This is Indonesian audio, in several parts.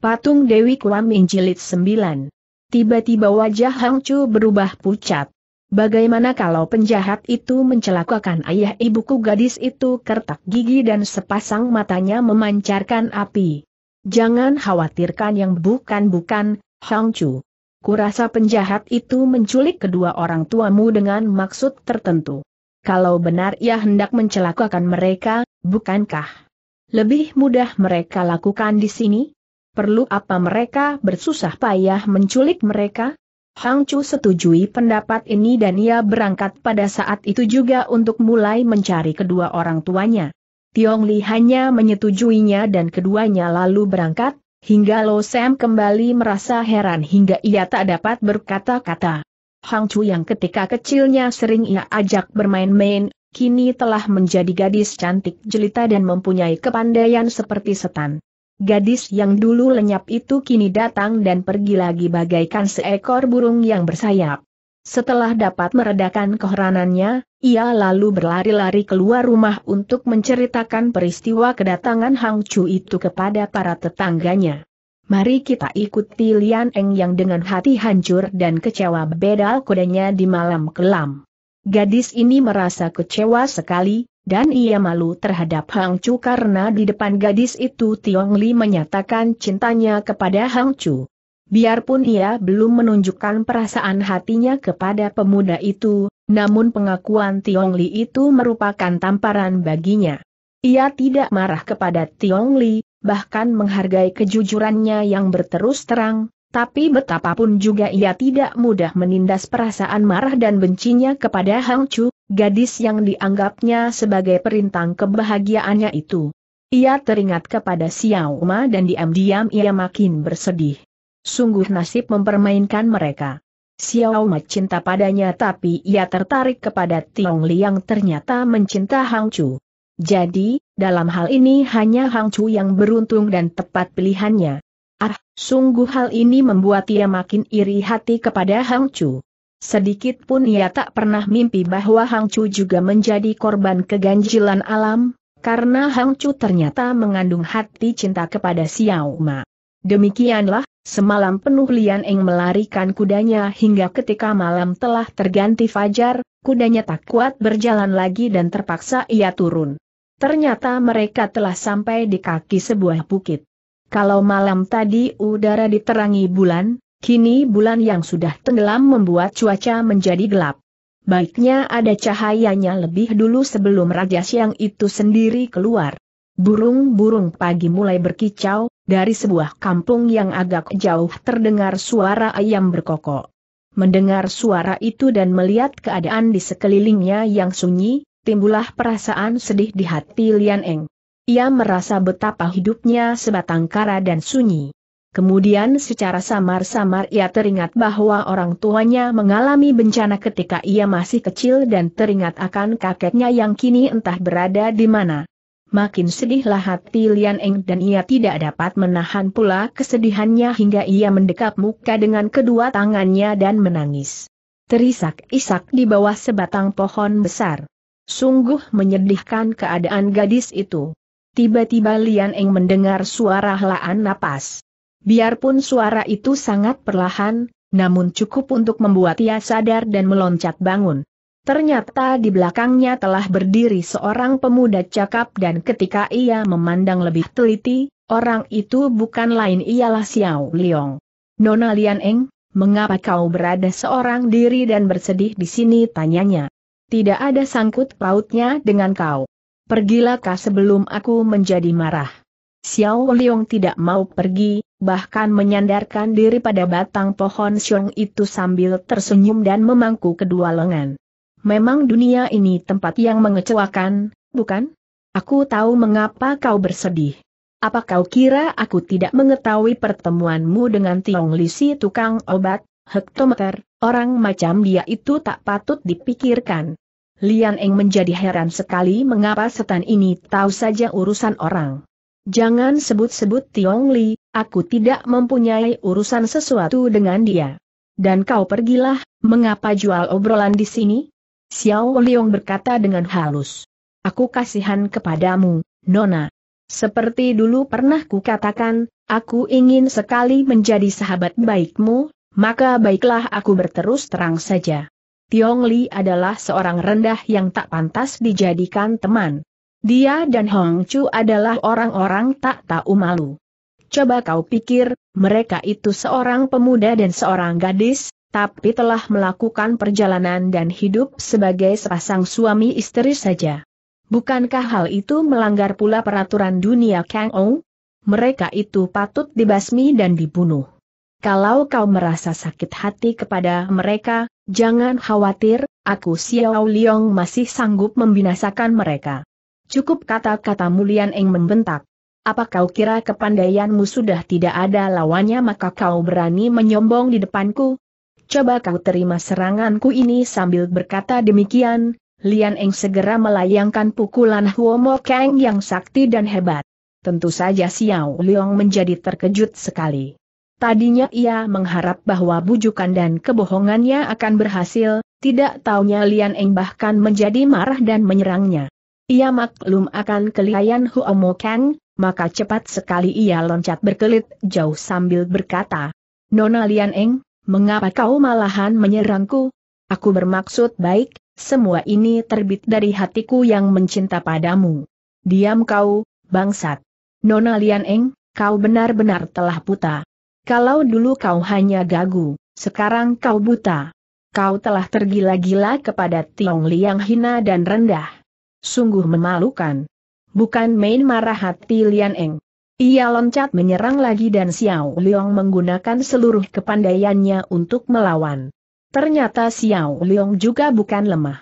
Patung Dewi Kuam Injilit 9. Tiba-tiba wajah Hang Chu berubah pucat. Bagaimana kalau penjahat itu mencelakakan ayah ibuku gadis itu kertak gigi dan sepasang matanya memancarkan api. Jangan khawatirkan yang bukan-bukan, Hang Chu. Kurasa penjahat itu menculik kedua orang tuamu dengan maksud tertentu. Kalau benar ia hendak mencelakakan mereka, bukankah? Lebih mudah mereka lakukan di sini? perlu apa mereka bersusah payah menculik mereka? Hang Chu setujui pendapat ini dan ia berangkat pada saat itu juga untuk mulai mencari kedua orang tuanya. Tiong Li hanya menyetujuinya dan keduanya lalu berangkat, hingga Lo Sam kembali merasa heran hingga ia tak dapat berkata-kata. Hang Chu yang ketika kecilnya sering ia ajak bermain-main, kini telah menjadi gadis cantik jelita dan mempunyai kepandaian seperti setan. Gadis yang dulu lenyap itu kini datang dan pergi lagi bagaikan seekor burung yang bersayap. Setelah dapat meredakan keheranannya, ia lalu berlari-lari keluar rumah untuk menceritakan peristiwa kedatangan Hang Chu itu kepada para tetangganya. Mari kita ikuti Lian Eng yang dengan hati hancur dan kecewa bedal kudanya di malam kelam. Gadis ini merasa kecewa sekali, dan ia malu terhadap Hang Chu karena di depan gadis itu Tiong Li menyatakan cintanya kepada Hang Chu. Biarpun ia belum menunjukkan perasaan hatinya kepada pemuda itu, namun pengakuan Tiong Li itu merupakan tamparan baginya. Ia tidak marah kepada Tiong Li, bahkan menghargai kejujurannya yang berterus terang, tapi betapapun juga ia tidak mudah menindas perasaan marah dan bencinya kepada Hang Chu, gadis yang dianggapnya sebagai perintang kebahagiaannya itu. Ia teringat kepada Xiao Ma dan diam-diam ia makin bersedih. Sungguh nasib mempermainkan mereka. Xiao Ma cinta padanya tapi ia tertarik kepada Tiong Li yang ternyata mencinta Hang Chu. Jadi, dalam hal ini hanya Hang Chu yang beruntung dan tepat pilihannya. Ah, sungguh hal ini membuat ia makin iri hati kepada Hang Chu. Sedikit pun ia tak pernah mimpi bahwa Hang Chu juga menjadi korban keganjilan alam, karena Hang Chu ternyata mengandung hati cinta kepada Xiao Ma. Demikianlah, semalam penuh Lian Eng melarikan kudanya hingga ketika malam telah terganti fajar, kudanya tak kuat berjalan lagi dan terpaksa ia turun. Ternyata mereka telah sampai di kaki sebuah bukit. Kalau malam tadi udara diterangi bulan, Kini bulan yang sudah tenggelam membuat cuaca menjadi gelap. Baiknya ada cahayanya lebih dulu sebelum Raja Siang itu sendiri keluar. Burung-burung pagi mulai berkicau, dari sebuah kampung yang agak jauh terdengar suara ayam berkokok. Mendengar suara itu dan melihat keadaan di sekelilingnya yang sunyi, timbullah perasaan sedih di hati Lian Eng. Ia merasa betapa hidupnya sebatang kara dan sunyi. Kemudian secara samar-samar ia teringat bahwa orang tuanya mengalami bencana ketika ia masih kecil dan teringat akan kakeknya yang kini entah berada di mana. Makin sedihlah hati Lian Eng dan ia tidak dapat menahan pula kesedihannya hingga ia mendekap muka dengan kedua tangannya dan menangis. Terisak-isak di bawah sebatang pohon besar. Sungguh menyedihkan keadaan gadis itu. Tiba-tiba Lian Eng mendengar suara helaan napas. Biarpun suara itu sangat perlahan, namun cukup untuk membuat ia sadar dan meloncat bangun. Ternyata di belakangnya telah berdiri seorang pemuda cakap dan ketika ia memandang lebih teliti, orang itu bukan lain ialah Xiao Liong. Nona Lian Eng, mengapa kau berada seorang diri dan bersedih di sini tanyanya. Tidak ada sangkut pautnya dengan kau. Pergilah kau sebelum aku menjadi marah. Xiao Liong tidak mau pergi, bahkan menyandarkan diri pada batang pohon siung itu sambil tersenyum dan memangku kedua lengan. Memang dunia ini tempat yang mengecewakan, bukan? Aku tahu mengapa kau bersedih. Apa kau kira aku tidak mengetahui pertemuanmu dengan Tiong Lisi tukang obat, hektometer, orang macam dia itu tak patut dipikirkan. Lian Eng menjadi heran sekali mengapa setan ini tahu saja urusan orang. Jangan sebut-sebut Tiong Li, aku tidak mempunyai urusan sesuatu dengan dia. Dan kau pergilah, mengapa jual obrolan di sini? Xiao Liong berkata dengan halus. Aku kasihan kepadamu, Nona. Seperti dulu pernah kukatakan, aku ingin sekali menjadi sahabat baikmu, maka baiklah aku berterus terang saja. Tiong Li adalah seorang rendah yang tak pantas dijadikan teman. Dia dan Hong Chu adalah orang-orang tak tahu malu. Coba kau pikir, mereka itu seorang pemuda dan seorang gadis, tapi telah melakukan perjalanan dan hidup sebagai sepasang suami istri saja. Bukankah hal itu melanggar pula peraturan dunia Kang Ong? Mereka itu patut dibasmi dan dibunuh. Kalau kau merasa sakit hati kepada mereka, jangan khawatir, aku Xiao Liong masih sanggup membinasakan mereka. Cukup kata-kata Mulian Eng membentak. Apa kau kira kepandaianmu sudah tidak ada lawannya maka kau berani menyombong di depanku? Coba kau terima seranganku ini sambil berkata demikian, Lian Eng segera melayangkan pukulan Huomo Kang yang sakti dan hebat. Tentu saja Xiao Liang menjadi terkejut sekali. Tadinya ia mengharap bahwa bujukan dan kebohongannya akan berhasil, tidak taunya Lian Eng bahkan menjadi marah dan menyerangnya. Ia maklum akan kelihayan Huomo Kang, maka cepat sekali ia loncat berkelit jauh sambil berkata, Nona Lian Eng, mengapa kau malahan menyerangku? Aku bermaksud baik, semua ini terbit dari hatiku yang mencinta padamu. Diam kau, bangsat. Nona Lian Eng, kau benar-benar telah buta. Kalau dulu kau hanya gagu, sekarang kau buta. Kau telah tergila-gila kepada Tiong Liang hina dan rendah. Sungguh memalukan. Bukan main marah hati Lian Eng. Ia loncat menyerang lagi dan Xiao Liang menggunakan seluruh kepandaiannya untuk melawan. Ternyata Xiao Liang juga bukan lemah.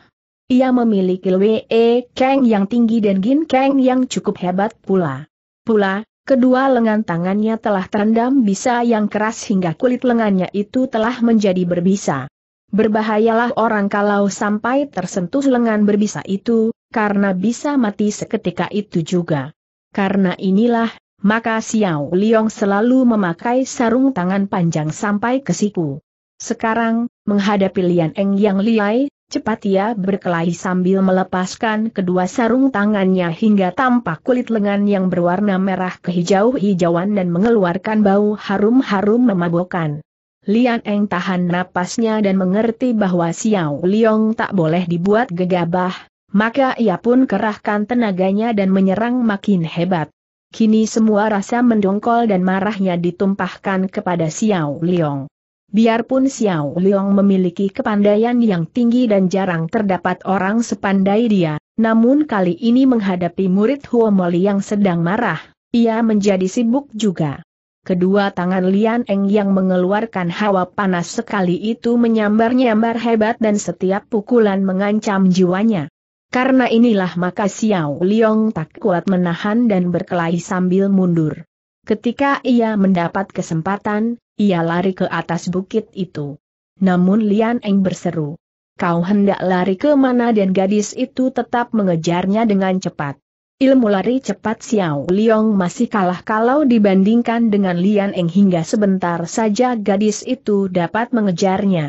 Ia memiliki Wee e Kang yang tinggi dan Gin Kang yang cukup hebat pula. Pula, kedua lengan tangannya telah terendam bisa yang keras hingga kulit lengannya itu telah menjadi berbisa. Berbahayalah orang kalau sampai tersentuh lengan berbisa itu, karena bisa mati seketika itu juga. Karena inilah, maka Xiao Liong selalu memakai sarung tangan panjang sampai ke siku. Sekarang, menghadapi Lian Eng yang liai, cepat ia berkelahi sambil melepaskan kedua sarung tangannya hingga tampak kulit lengan yang berwarna merah kehijau-hijauan dan mengeluarkan bau harum-harum memabokkan. Lian Eng tahan napasnya dan mengerti bahwa Xiao Liong tak boleh dibuat gegabah, maka ia pun kerahkan tenaganya dan menyerang makin hebat. Kini semua rasa mendongkol dan marahnya ditumpahkan kepada Xiao Liang. Biarpun Xiao Liang memiliki kepandaian yang tinggi dan jarang terdapat orang sepandai dia, namun kali ini menghadapi murid Huomoli yang sedang marah, ia menjadi sibuk juga. Kedua tangan Lian Eng yang mengeluarkan hawa panas sekali itu menyambar-nyambar hebat dan setiap pukulan mengancam jiwanya. Karena inilah maka Xiao Liong tak kuat menahan dan berkelahi sambil mundur. Ketika ia mendapat kesempatan, ia lari ke atas bukit itu. Namun Lian Eng berseru. Kau hendak lari ke mana dan gadis itu tetap mengejarnya dengan cepat. Ilmu lari cepat Xiao Liong masih kalah kalau dibandingkan dengan Lian Eng hingga sebentar saja gadis itu dapat mengejarnya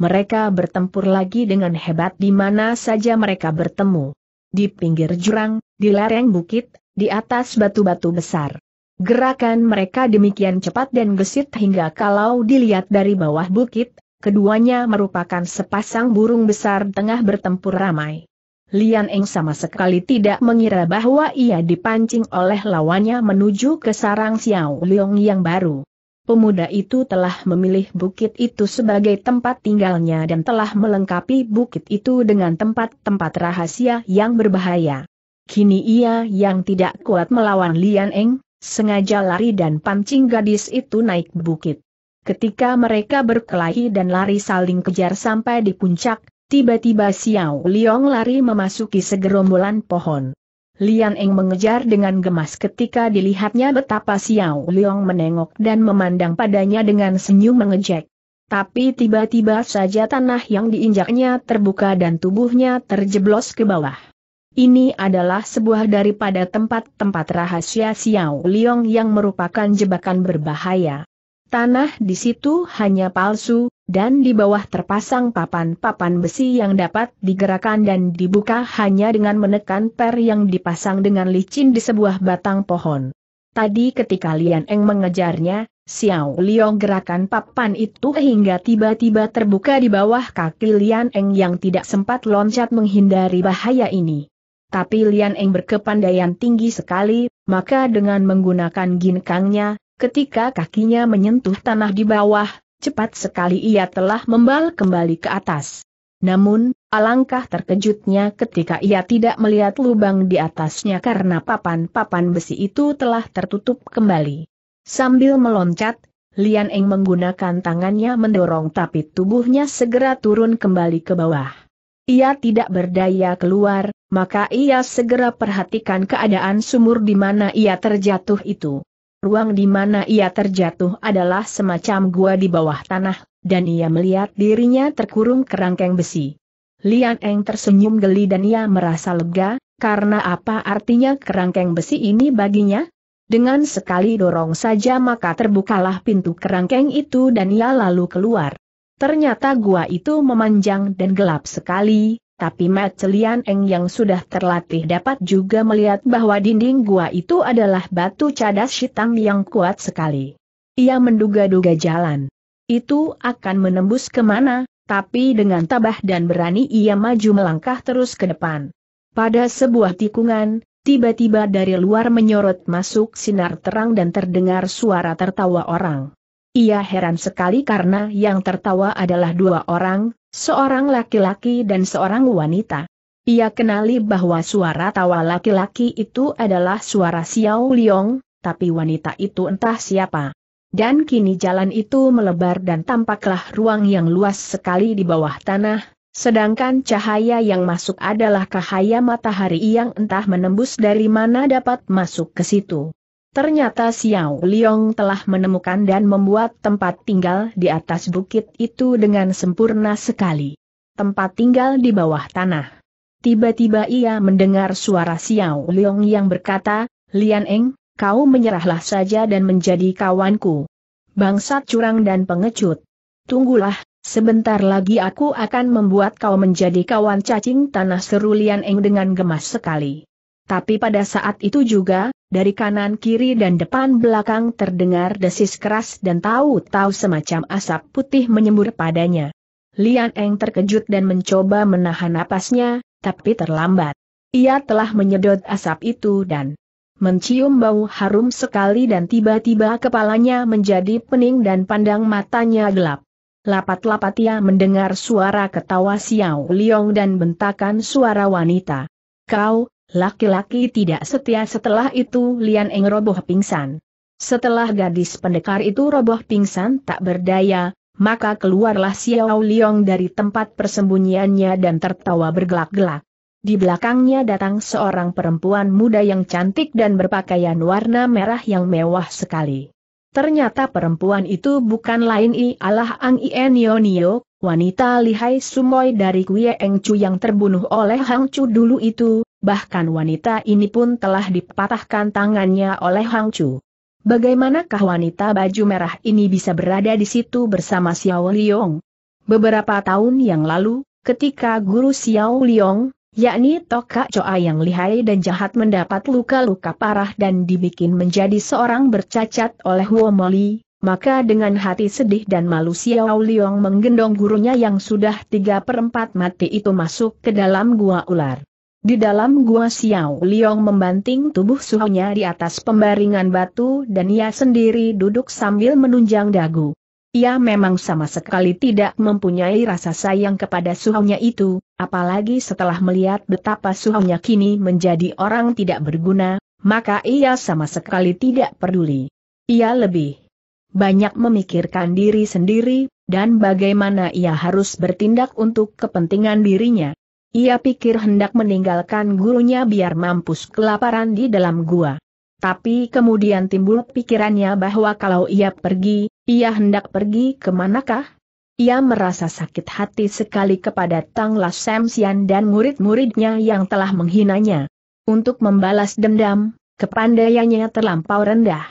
mereka bertempur lagi dengan hebat di mana saja mereka bertemu. Di pinggir jurang, di lereng bukit, di atas batu-batu besar. Gerakan mereka demikian cepat dan gesit hingga kalau dilihat dari bawah bukit, keduanya merupakan sepasang burung besar tengah bertempur ramai. Lian Eng sama sekali tidak mengira bahwa ia dipancing oleh lawannya menuju ke sarang Xiao Leong yang baru pemuda itu telah memilih bukit itu sebagai tempat tinggalnya dan telah melengkapi bukit itu dengan tempat-tempat rahasia yang berbahaya. Kini ia yang tidak kuat melawan Lian Eng, sengaja lari dan pancing gadis itu naik bukit. Ketika mereka berkelahi dan lari saling kejar sampai di puncak, tiba-tiba Xiao Liong lari memasuki segerombolan pohon. Lian Eng mengejar dengan gemas ketika dilihatnya betapa Xiao Liang menengok dan memandang padanya dengan senyum mengejek. Tapi tiba-tiba saja tanah yang diinjaknya terbuka dan tubuhnya terjeblos ke bawah. Ini adalah sebuah daripada tempat-tempat rahasia Xiao Liang yang merupakan jebakan berbahaya. Tanah di situ hanya palsu, dan di bawah terpasang papan-papan besi yang dapat digerakkan dan dibuka hanya dengan menekan per yang dipasang dengan licin di sebuah batang pohon. Tadi ketika Lian Eng mengejarnya, Xiao Liong gerakan papan itu hingga tiba-tiba terbuka di bawah kaki Lian Eng yang tidak sempat loncat menghindari bahaya ini. Tapi Lian Eng berkepandaian tinggi sekali, maka dengan menggunakan ginkangnya, ketika kakinya menyentuh tanah di bawah, Cepat sekali ia telah membal kembali ke atas. Namun, alangkah terkejutnya ketika ia tidak melihat lubang di atasnya karena papan-papan besi itu telah tertutup kembali. Sambil meloncat, Lian Eng menggunakan tangannya mendorong tapi tubuhnya segera turun kembali ke bawah. Ia tidak berdaya keluar, maka ia segera perhatikan keadaan sumur di mana ia terjatuh itu. Ruang di mana ia terjatuh adalah semacam gua di bawah tanah, dan ia melihat dirinya terkurung kerangkeng besi. Lian Eng tersenyum geli dan ia merasa lega, karena apa artinya kerangkeng besi ini baginya? Dengan sekali dorong saja maka terbukalah pintu kerangkeng itu dan ia lalu keluar. Ternyata gua itu memanjang dan gelap sekali, tapi Mat Celian Eng yang sudah terlatih dapat juga melihat bahwa dinding gua itu adalah batu cadas hitam yang kuat sekali. Ia menduga-duga jalan. Itu akan menembus kemana, tapi dengan tabah dan berani ia maju melangkah terus ke depan. Pada sebuah tikungan, tiba-tiba dari luar menyorot masuk sinar terang dan terdengar suara tertawa orang. Ia heran sekali karena yang tertawa adalah dua orang, Seorang laki-laki dan seorang wanita. Ia kenali bahwa suara tawa laki-laki itu adalah suara Xiao Liong, tapi wanita itu entah siapa. Dan kini jalan itu melebar dan tampaklah ruang yang luas sekali di bawah tanah, sedangkan cahaya yang masuk adalah cahaya matahari yang entah menembus dari mana dapat masuk ke situ. Ternyata Xiao Liong telah menemukan dan membuat tempat tinggal di atas bukit itu dengan sempurna sekali. Tempat tinggal di bawah tanah. Tiba-tiba ia mendengar suara Xiao Liong yang berkata, Lian Eng, kau menyerahlah saja dan menjadi kawanku. Bangsat curang dan pengecut. Tunggulah, sebentar lagi aku akan membuat kau menjadi kawan cacing tanah seru Lian Eng dengan gemas sekali. Tapi pada saat itu juga, dari kanan kiri dan depan belakang terdengar desis keras dan tahu-tahu semacam asap putih menyembur padanya. Lian Eng terkejut dan mencoba menahan napasnya, tapi terlambat. Ia telah menyedot asap itu dan mencium bau harum sekali dan tiba-tiba kepalanya menjadi pening dan pandang matanya gelap. Lapat-lapat ia mendengar suara ketawa Xiao Liong dan bentakan suara wanita. Kau, Laki-laki tidak setia setelah itu Lian Eng roboh pingsan. Setelah gadis pendekar itu roboh pingsan tak berdaya, maka keluarlah Xiao Liong dari tempat persembunyiannya dan tertawa bergelak-gelak. Di belakangnya datang seorang perempuan muda yang cantik dan berpakaian warna merah yang mewah sekali. Ternyata perempuan itu bukan lain ialah Ang Ienionio, wanita lihai sumoy dari Kwie Eng Chu yang terbunuh oleh Hang Chu dulu itu, bahkan wanita ini pun telah dipatahkan tangannya oleh Hang Chu. Bagaimanakah wanita baju merah ini bisa berada di situ bersama Xiao Liong? Beberapa tahun yang lalu, ketika guru Xiao Liong, yakni Toka Choa yang lihai dan jahat mendapat luka-luka parah dan dibikin menjadi seorang bercacat oleh Huomoli, maka dengan hati sedih dan malu Xiao Liong menggendong gurunya yang sudah tiga perempat mati itu masuk ke dalam gua ular. Di dalam gua Xiao Liong membanting tubuh suhunya di atas pembaringan batu dan ia sendiri duduk sambil menunjang dagu. Ia memang sama sekali tidak mempunyai rasa sayang kepada suhunya itu, apalagi setelah melihat betapa suhunya kini menjadi orang tidak berguna, maka ia sama sekali tidak peduli. Ia lebih banyak memikirkan diri sendiri, dan bagaimana ia harus bertindak untuk kepentingan dirinya. Ia pikir hendak meninggalkan gurunya biar mampus kelaparan di dalam gua. Tapi kemudian timbul pikirannya bahwa kalau ia pergi, ia hendak pergi ke manakah? Ia merasa sakit hati sekali kepada Tang Lasemsian dan murid-muridnya yang telah menghinanya. Untuk membalas dendam, kepandaiannya terlampau rendah.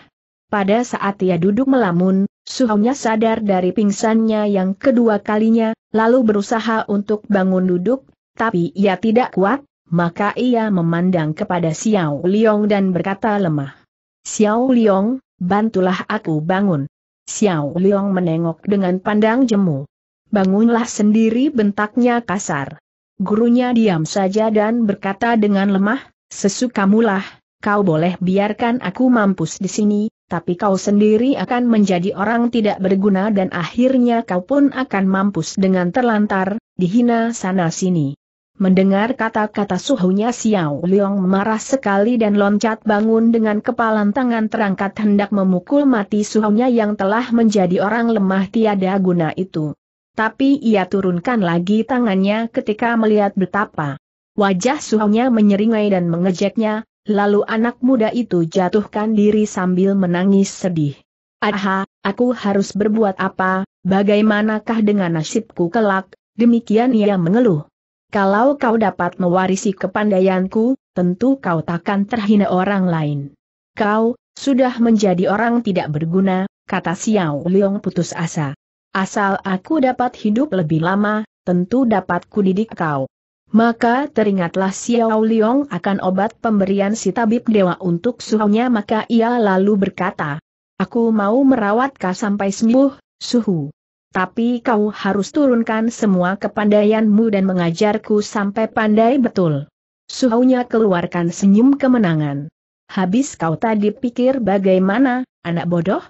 Pada saat ia duduk melamun, suhunya sadar dari pingsannya yang kedua kalinya, lalu berusaha untuk bangun duduk, tapi ia tidak kuat, maka ia memandang kepada Xiao Liong dan berkata lemah. Xiao Liong, bantulah aku bangun. Xiao Liong menengok dengan pandang jemu. Bangunlah sendiri bentaknya kasar. Gurunya diam saja dan berkata dengan lemah, sesukamulah, kau boleh biarkan aku mampus di sini, tapi kau sendiri akan menjadi orang tidak berguna dan akhirnya kau pun akan mampus dengan terlantar, dihina sana-sini. Mendengar kata-kata suhunya Xiao Liang marah sekali dan loncat bangun dengan kepalan tangan terangkat hendak memukul mati suhunya yang telah menjadi orang lemah tiada guna itu. Tapi ia turunkan lagi tangannya ketika melihat betapa wajah suhunya menyeringai dan mengejeknya, lalu anak muda itu jatuhkan diri sambil menangis sedih. Aha, aku harus berbuat apa, bagaimanakah dengan nasibku kelak, demikian ia mengeluh kalau kau dapat mewarisi kepandaianku, tentu kau takkan terhina orang lain. Kau, sudah menjadi orang tidak berguna, kata Xiao Leong putus asa. Asal aku dapat hidup lebih lama, tentu dapat kudidik kau. Maka teringatlah Xiao Leong akan obat pemberian si tabib dewa untuk suhunya maka ia lalu berkata, Aku mau merawat kau sampai sembuh, suhu. Tapi kau harus turunkan semua kepandaianmu dan mengajarku sampai pandai betul. Suhaunya keluarkan senyum kemenangan. Habis kau tadi pikir bagaimana, anak bodoh?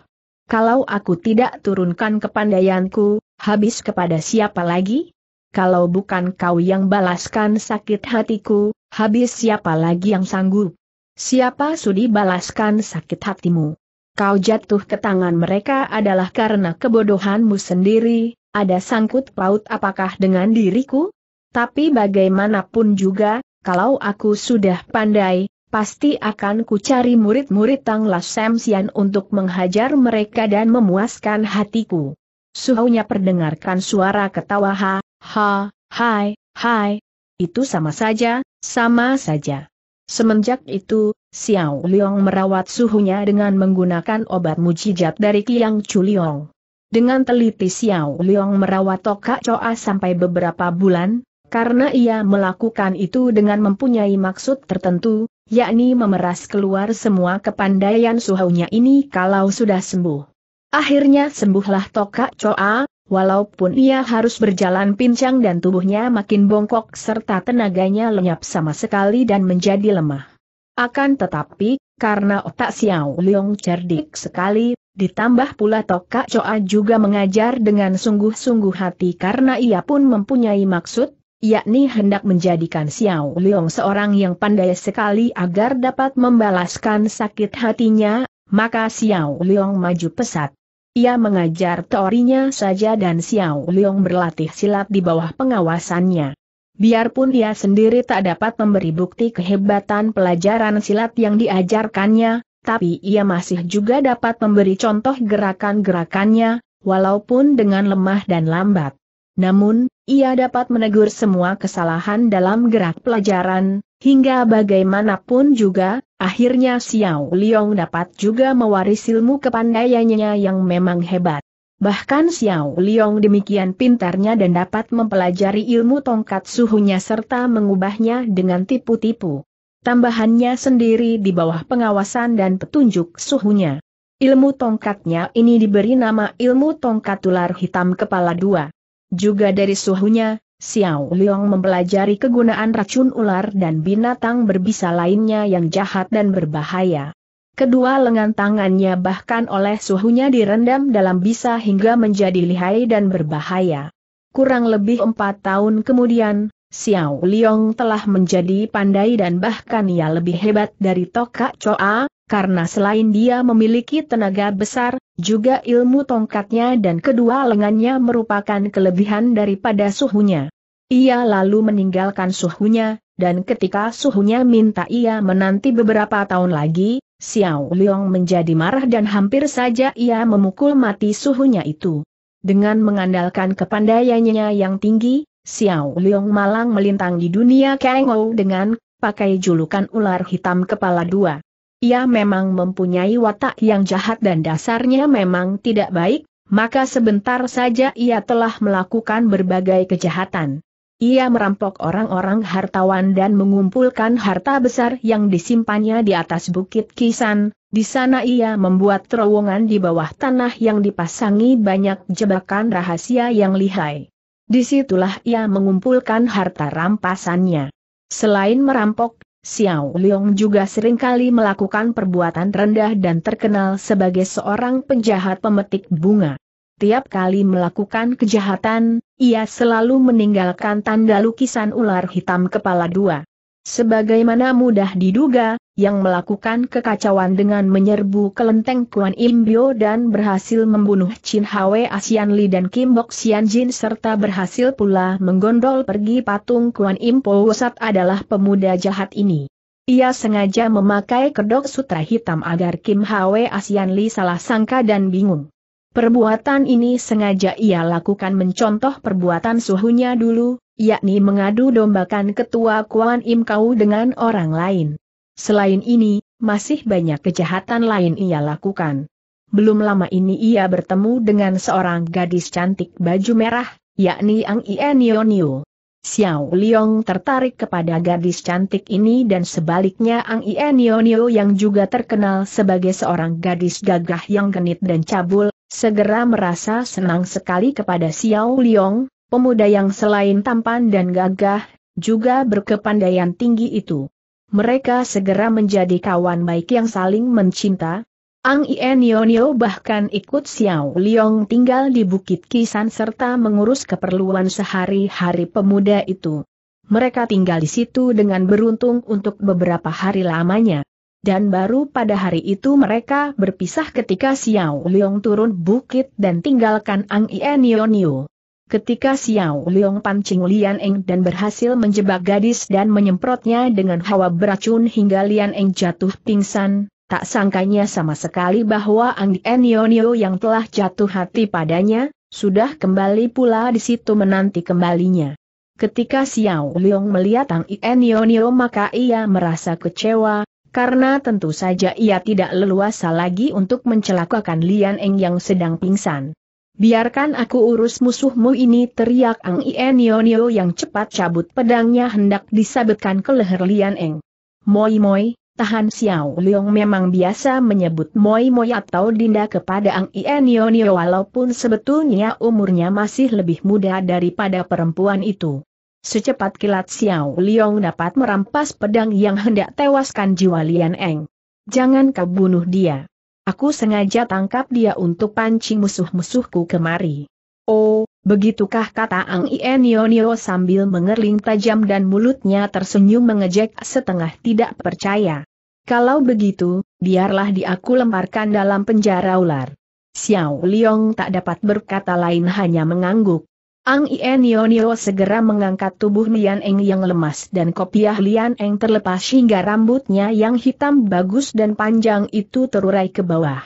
Kalau aku tidak turunkan kepandaianku, habis kepada siapa lagi? Kalau bukan kau yang balaskan sakit hatiku, habis siapa lagi yang sanggup? Siapa sudi balaskan sakit hatimu? kau jatuh ke tangan mereka adalah karena kebodohanmu sendiri, ada sangkut paut apakah dengan diriku? Tapi bagaimanapun juga, kalau aku sudah pandai, pasti akan kucari murid-murid Tanglah Samsian untuk menghajar mereka dan memuaskan hatiku. Suhunya perdengarkan suara ketawa ha, ha, hai, hai. Itu sama saja, sama saja. Semenjak itu, Xiao Liang merawat suhunya dengan menggunakan obat mujijat dari Kiang Chuliong. Dengan teliti Xiao Liang merawat Toka Choa sampai beberapa bulan, karena ia melakukan itu dengan mempunyai maksud tertentu, yakni memeras keluar semua kepandaian suhunya ini kalau sudah sembuh. Akhirnya sembuhlah Toka Choa, Walaupun ia harus berjalan pincang dan tubuhnya makin bongkok serta tenaganya lenyap sama sekali dan menjadi lemah. Akan tetapi, karena otak Xiao Leong cerdik sekali, ditambah pula Toka Choa juga mengajar dengan sungguh-sungguh hati karena ia pun mempunyai maksud, yakni hendak menjadikan Xiao Leong seorang yang pandai sekali agar dapat membalaskan sakit hatinya, maka Xiao Leong maju pesat. Ia mengajar teorinya saja dan Xiao Liong berlatih silat di bawah pengawasannya. Biarpun ia sendiri tak dapat memberi bukti kehebatan pelajaran silat yang diajarkannya, tapi ia masih juga dapat memberi contoh gerakan-gerakannya, walaupun dengan lemah dan lambat. Namun, ia dapat menegur semua kesalahan dalam gerak pelajaran, hingga bagaimanapun juga, Akhirnya Xiao Liong dapat juga mewarisi ilmu kepandaiannya yang memang hebat. Bahkan Xiao Liong demikian pintarnya dan dapat mempelajari ilmu tongkat suhunya serta mengubahnya dengan tipu-tipu. Tambahannya sendiri di bawah pengawasan dan petunjuk suhunya. Ilmu tongkatnya ini diberi nama ilmu tongkat ular hitam kepala dua. Juga dari suhunya, Xiao Liang mempelajari kegunaan racun ular dan binatang berbisa lainnya yang jahat dan berbahaya. Kedua lengan tangannya bahkan oleh suhunya direndam dalam bisa hingga menjadi lihai dan berbahaya. Kurang lebih empat tahun kemudian, Xiao Liang telah menjadi pandai dan bahkan ia lebih hebat dari Toka Choa, karena selain dia memiliki tenaga besar, juga ilmu tongkatnya dan kedua lengannya merupakan kelebihan daripada suhunya. Ia lalu meninggalkan suhunya, dan ketika suhunya minta ia menanti beberapa tahun lagi, Xiao Liang menjadi marah dan hampir saja ia memukul mati suhunya itu. Dengan mengandalkan kepandaiannya yang tinggi, Xiao Liang malang melintang di dunia Kangou dengan pakai julukan ular hitam kepala dua. Ia memang mempunyai watak yang jahat dan dasarnya memang tidak baik, maka sebentar saja ia telah melakukan berbagai kejahatan. Ia merampok orang-orang hartawan dan mengumpulkan harta besar yang disimpannya di atas bukit Kisan, di sana ia membuat terowongan di bawah tanah yang dipasangi banyak jebakan rahasia yang lihai. Disitulah ia mengumpulkan harta rampasannya. Selain merampok, Xiao Liang juga seringkali melakukan perbuatan rendah dan terkenal sebagai seorang penjahat pemetik bunga. Tiap kali melakukan kejahatan, ia selalu meninggalkan tanda lukisan ular hitam kepala dua. Sebagaimana mudah diduga, yang melakukan kekacauan dengan menyerbu kelenteng Kuan Imbio dan berhasil membunuh Chin Hwe Asian Li dan Kim Bok Sian Jin serta berhasil pula menggondol pergi patung Kuan Impo Wosat adalah pemuda jahat ini. Ia sengaja memakai kedok sutra hitam agar Kim Hwe Asian Li salah sangka dan bingung. Perbuatan ini sengaja ia lakukan mencontoh perbuatan suhunya dulu, yakni mengadu dombakan ketua Kuan Im Kau dengan orang lain. Selain ini, masih banyak kejahatan lain ia lakukan. Belum lama ini ia bertemu dengan seorang gadis cantik baju merah, yakni Ang Ienionio. Xiao Liong tertarik kepada gadis cantik ini dan sebaliknya Ang Ienionio yang juga terkenal sebagai seorang gadis gagah yang genit dan cabul, segera merasa senang sekali kepada Xiao Liong, pemuda yang selain tampan dan gagah, juga berkepandaian tinggi itu. Mereka segera menjadi kawan baik yang saling mencinta. Ang Ien Yonio bahkan ikut Xiao Liong tinggal di Bukit Kisan serta mengurus keperluan sehari-hari pemuda itu. Mereka tinggal di situ dengan beruntung untuk beberapa hari lamanya. Dan baru pada hari itu mereka berpisah ketika Xiao Liong turun bukit dan tinggalkan Ang Ien Yonio. Ketika Xiao Leong pancing Lian Eng dan berhasil menjebak gadis dan menyemprotnya dengan hawa beracun hingga Lian Eng jatuh pingsan, tak sangkanya sama sekali bahwa Ang Enionio yang telah jatuh hati padanya, sudah kembali pula di situ menanti kembalinya. Ketika Xiao Leong melihat Ang Enionio maka ia merasa kecewa, karena tentu saja ia tidak leluasa lagi untuk mencelakakan Lian Eng yang sedang pingsan. Biarkan aku urus musuhmu ini teriak Ang Ienionio yang cepat cabut pedangnya hendak disabetkan ke leher Lian Eng. Moi Moi, tahan Xiao Leong memang biasa menyebut Moi Moi atau Dinda kepada Ang Ienionio walaupun sebetulnya umurnya masih lebih muda daripada perempuan itu. Secepat kilat Xiao Leong dapat merampas pedang yang hendak tewaskan jiwa Lian Eng. Jangan kau bunuh dia. Aku sengaja tangkap dia untuk pancing musuh-musuhku kemari. Oh, begitukah kata Ang Ienionio sambil mengerling tajam dan mulutnya tersenyum mengejek setengah tidak percaya. Kalau begitu, biarlah dia aku lemparkan dalam penjara ular. Xiao Liong tak dapat berkata lain hanya mengangguk. Ang Ien Yonio segera mengangkat tubuh Lian Eng yang lemas dan kopiah Lian Eng terlepas hingga rambutnya yang hitam bagus dan panjang itu terurai ke bawah.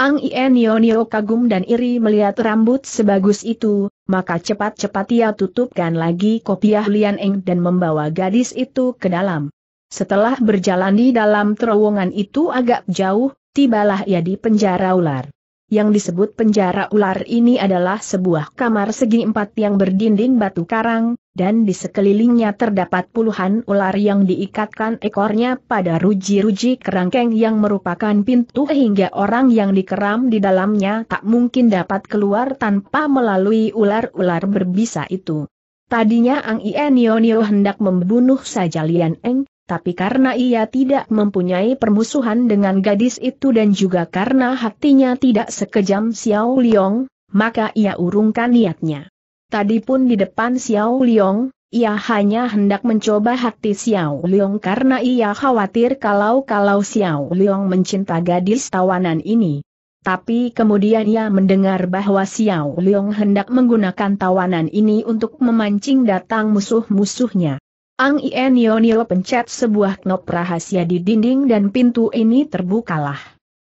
Ang Ien Yonio kagum dan iri melihat rambut sebagus itu, maka cepat-cepat ia tutupkan lagi kopiah Lian Eng dan membawa gadis itu ke dalam. Setelah berjalan di dalam terowongan itu agak jauh, tibalah ia di penjara ular. Yang disebut penjara ular ini adalah sebuah kamar segi empat yang berdinding batu karang, dan di sekelilingnya terdapat puluhan ular yang diikatkan ekornya pada ruji-ruji kerangkeng yang merupakan pintu hingga orang yang dikeram di dalamnya tak mungkin dapat keluar tanpa melalui ular-ular berbisa itu. Tadinya Ang Ienionio hendak membunuh saja Lian Eng, tapi karena ia tidak mempunyai permusuhan dengan gadis itu dan juga karena hatinya tidak sekejam Xiao Liong, maka ia urungkan niatnya. Tadi pun di depan Xiao Liong, ia hanya hendak mencoba hati Xiao Liong karena ia khawatir kalau-kalau Xiao Liong mencinta gadis tawanan ini. Tapi kemudian ia mendengar bahwa Xiao Liong hendak menggunakan tawanan ini untuk memancing datang musuh-musuhnya. Ang Ienionil pencet sebuah knop rahasia di dinding dan pintu ini terbukalah.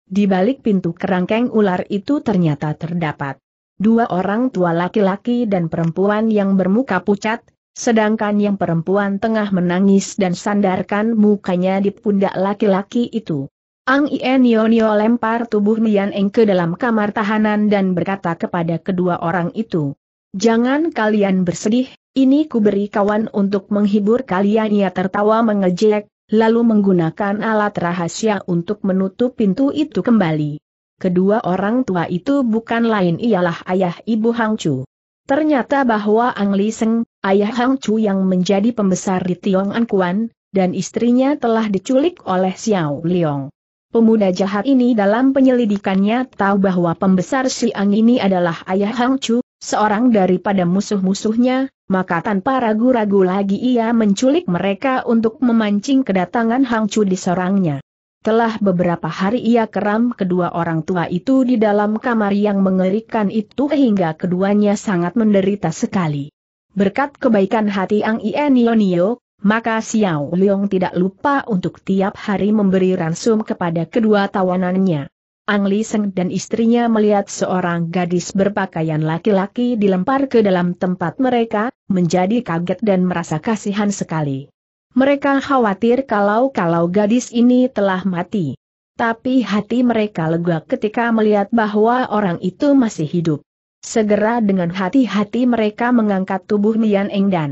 Di balik pintu kerangkeng ular itu ternyata terdapat dua orang tua laki-laki dan perempuan yang bermuka pucat, sedangkan yang perempuan tengah menangis dan sandarkan mukanya di pundak laki-laki itu. Ang Ienionio lempar tubuh Nian Eng ke dalam kamar tahanan dan berkata kepada kedua orang itu, Jangan kalian bersedih, ini kuberi kawan untuk menghibur kalian ia tertawa mengejek, lalu menggunakan alat rahasia untuk menutup pintu itu kembali. Kedua orang tua itu bukan lain ialah ayah ibu Hangchu. Ternyata bahwa Ang Li Seng, ayah Hangchu yang menjadi pembesar di Tiong An Kuan, dan istrinya telah diculik oleh Xiao Liang. Pemuda jahat ini dalam penyelidikannya tahu bahwa pembesar Siang ini adalah ayah Hang Chu, seorang daripada musuh-musuhnya, maka tanpa ragu-ragu lagi ia menculik mereka untuk memancing kedatangan Hang Chu di sorangnya. Telah beberapa hari ia keram kedua orang tua itu di dalam kamar yang mengerikan itu hingga keduanya sangat menderita sekali. Berkat kebaikan hati Ang Ienionio, maka Xiao Leong tidak lupa untuk tiap hari memberi ransum kepada kedua tawanannya. Ang Li Seng dan istrinya melihat seorang gadis berpakaian laki-laki dilempar ke dalam tempat mereka, menjadi kaget dan merasa kasihan sekali. Mereka khawatir kalau-kalau gadis ini telah mati. Tapi hati mereka lega ketika melihat bahwa orang itu masih hidup. Segera dengan hati-hati mereka mengangkat tubuh Mian Eng dan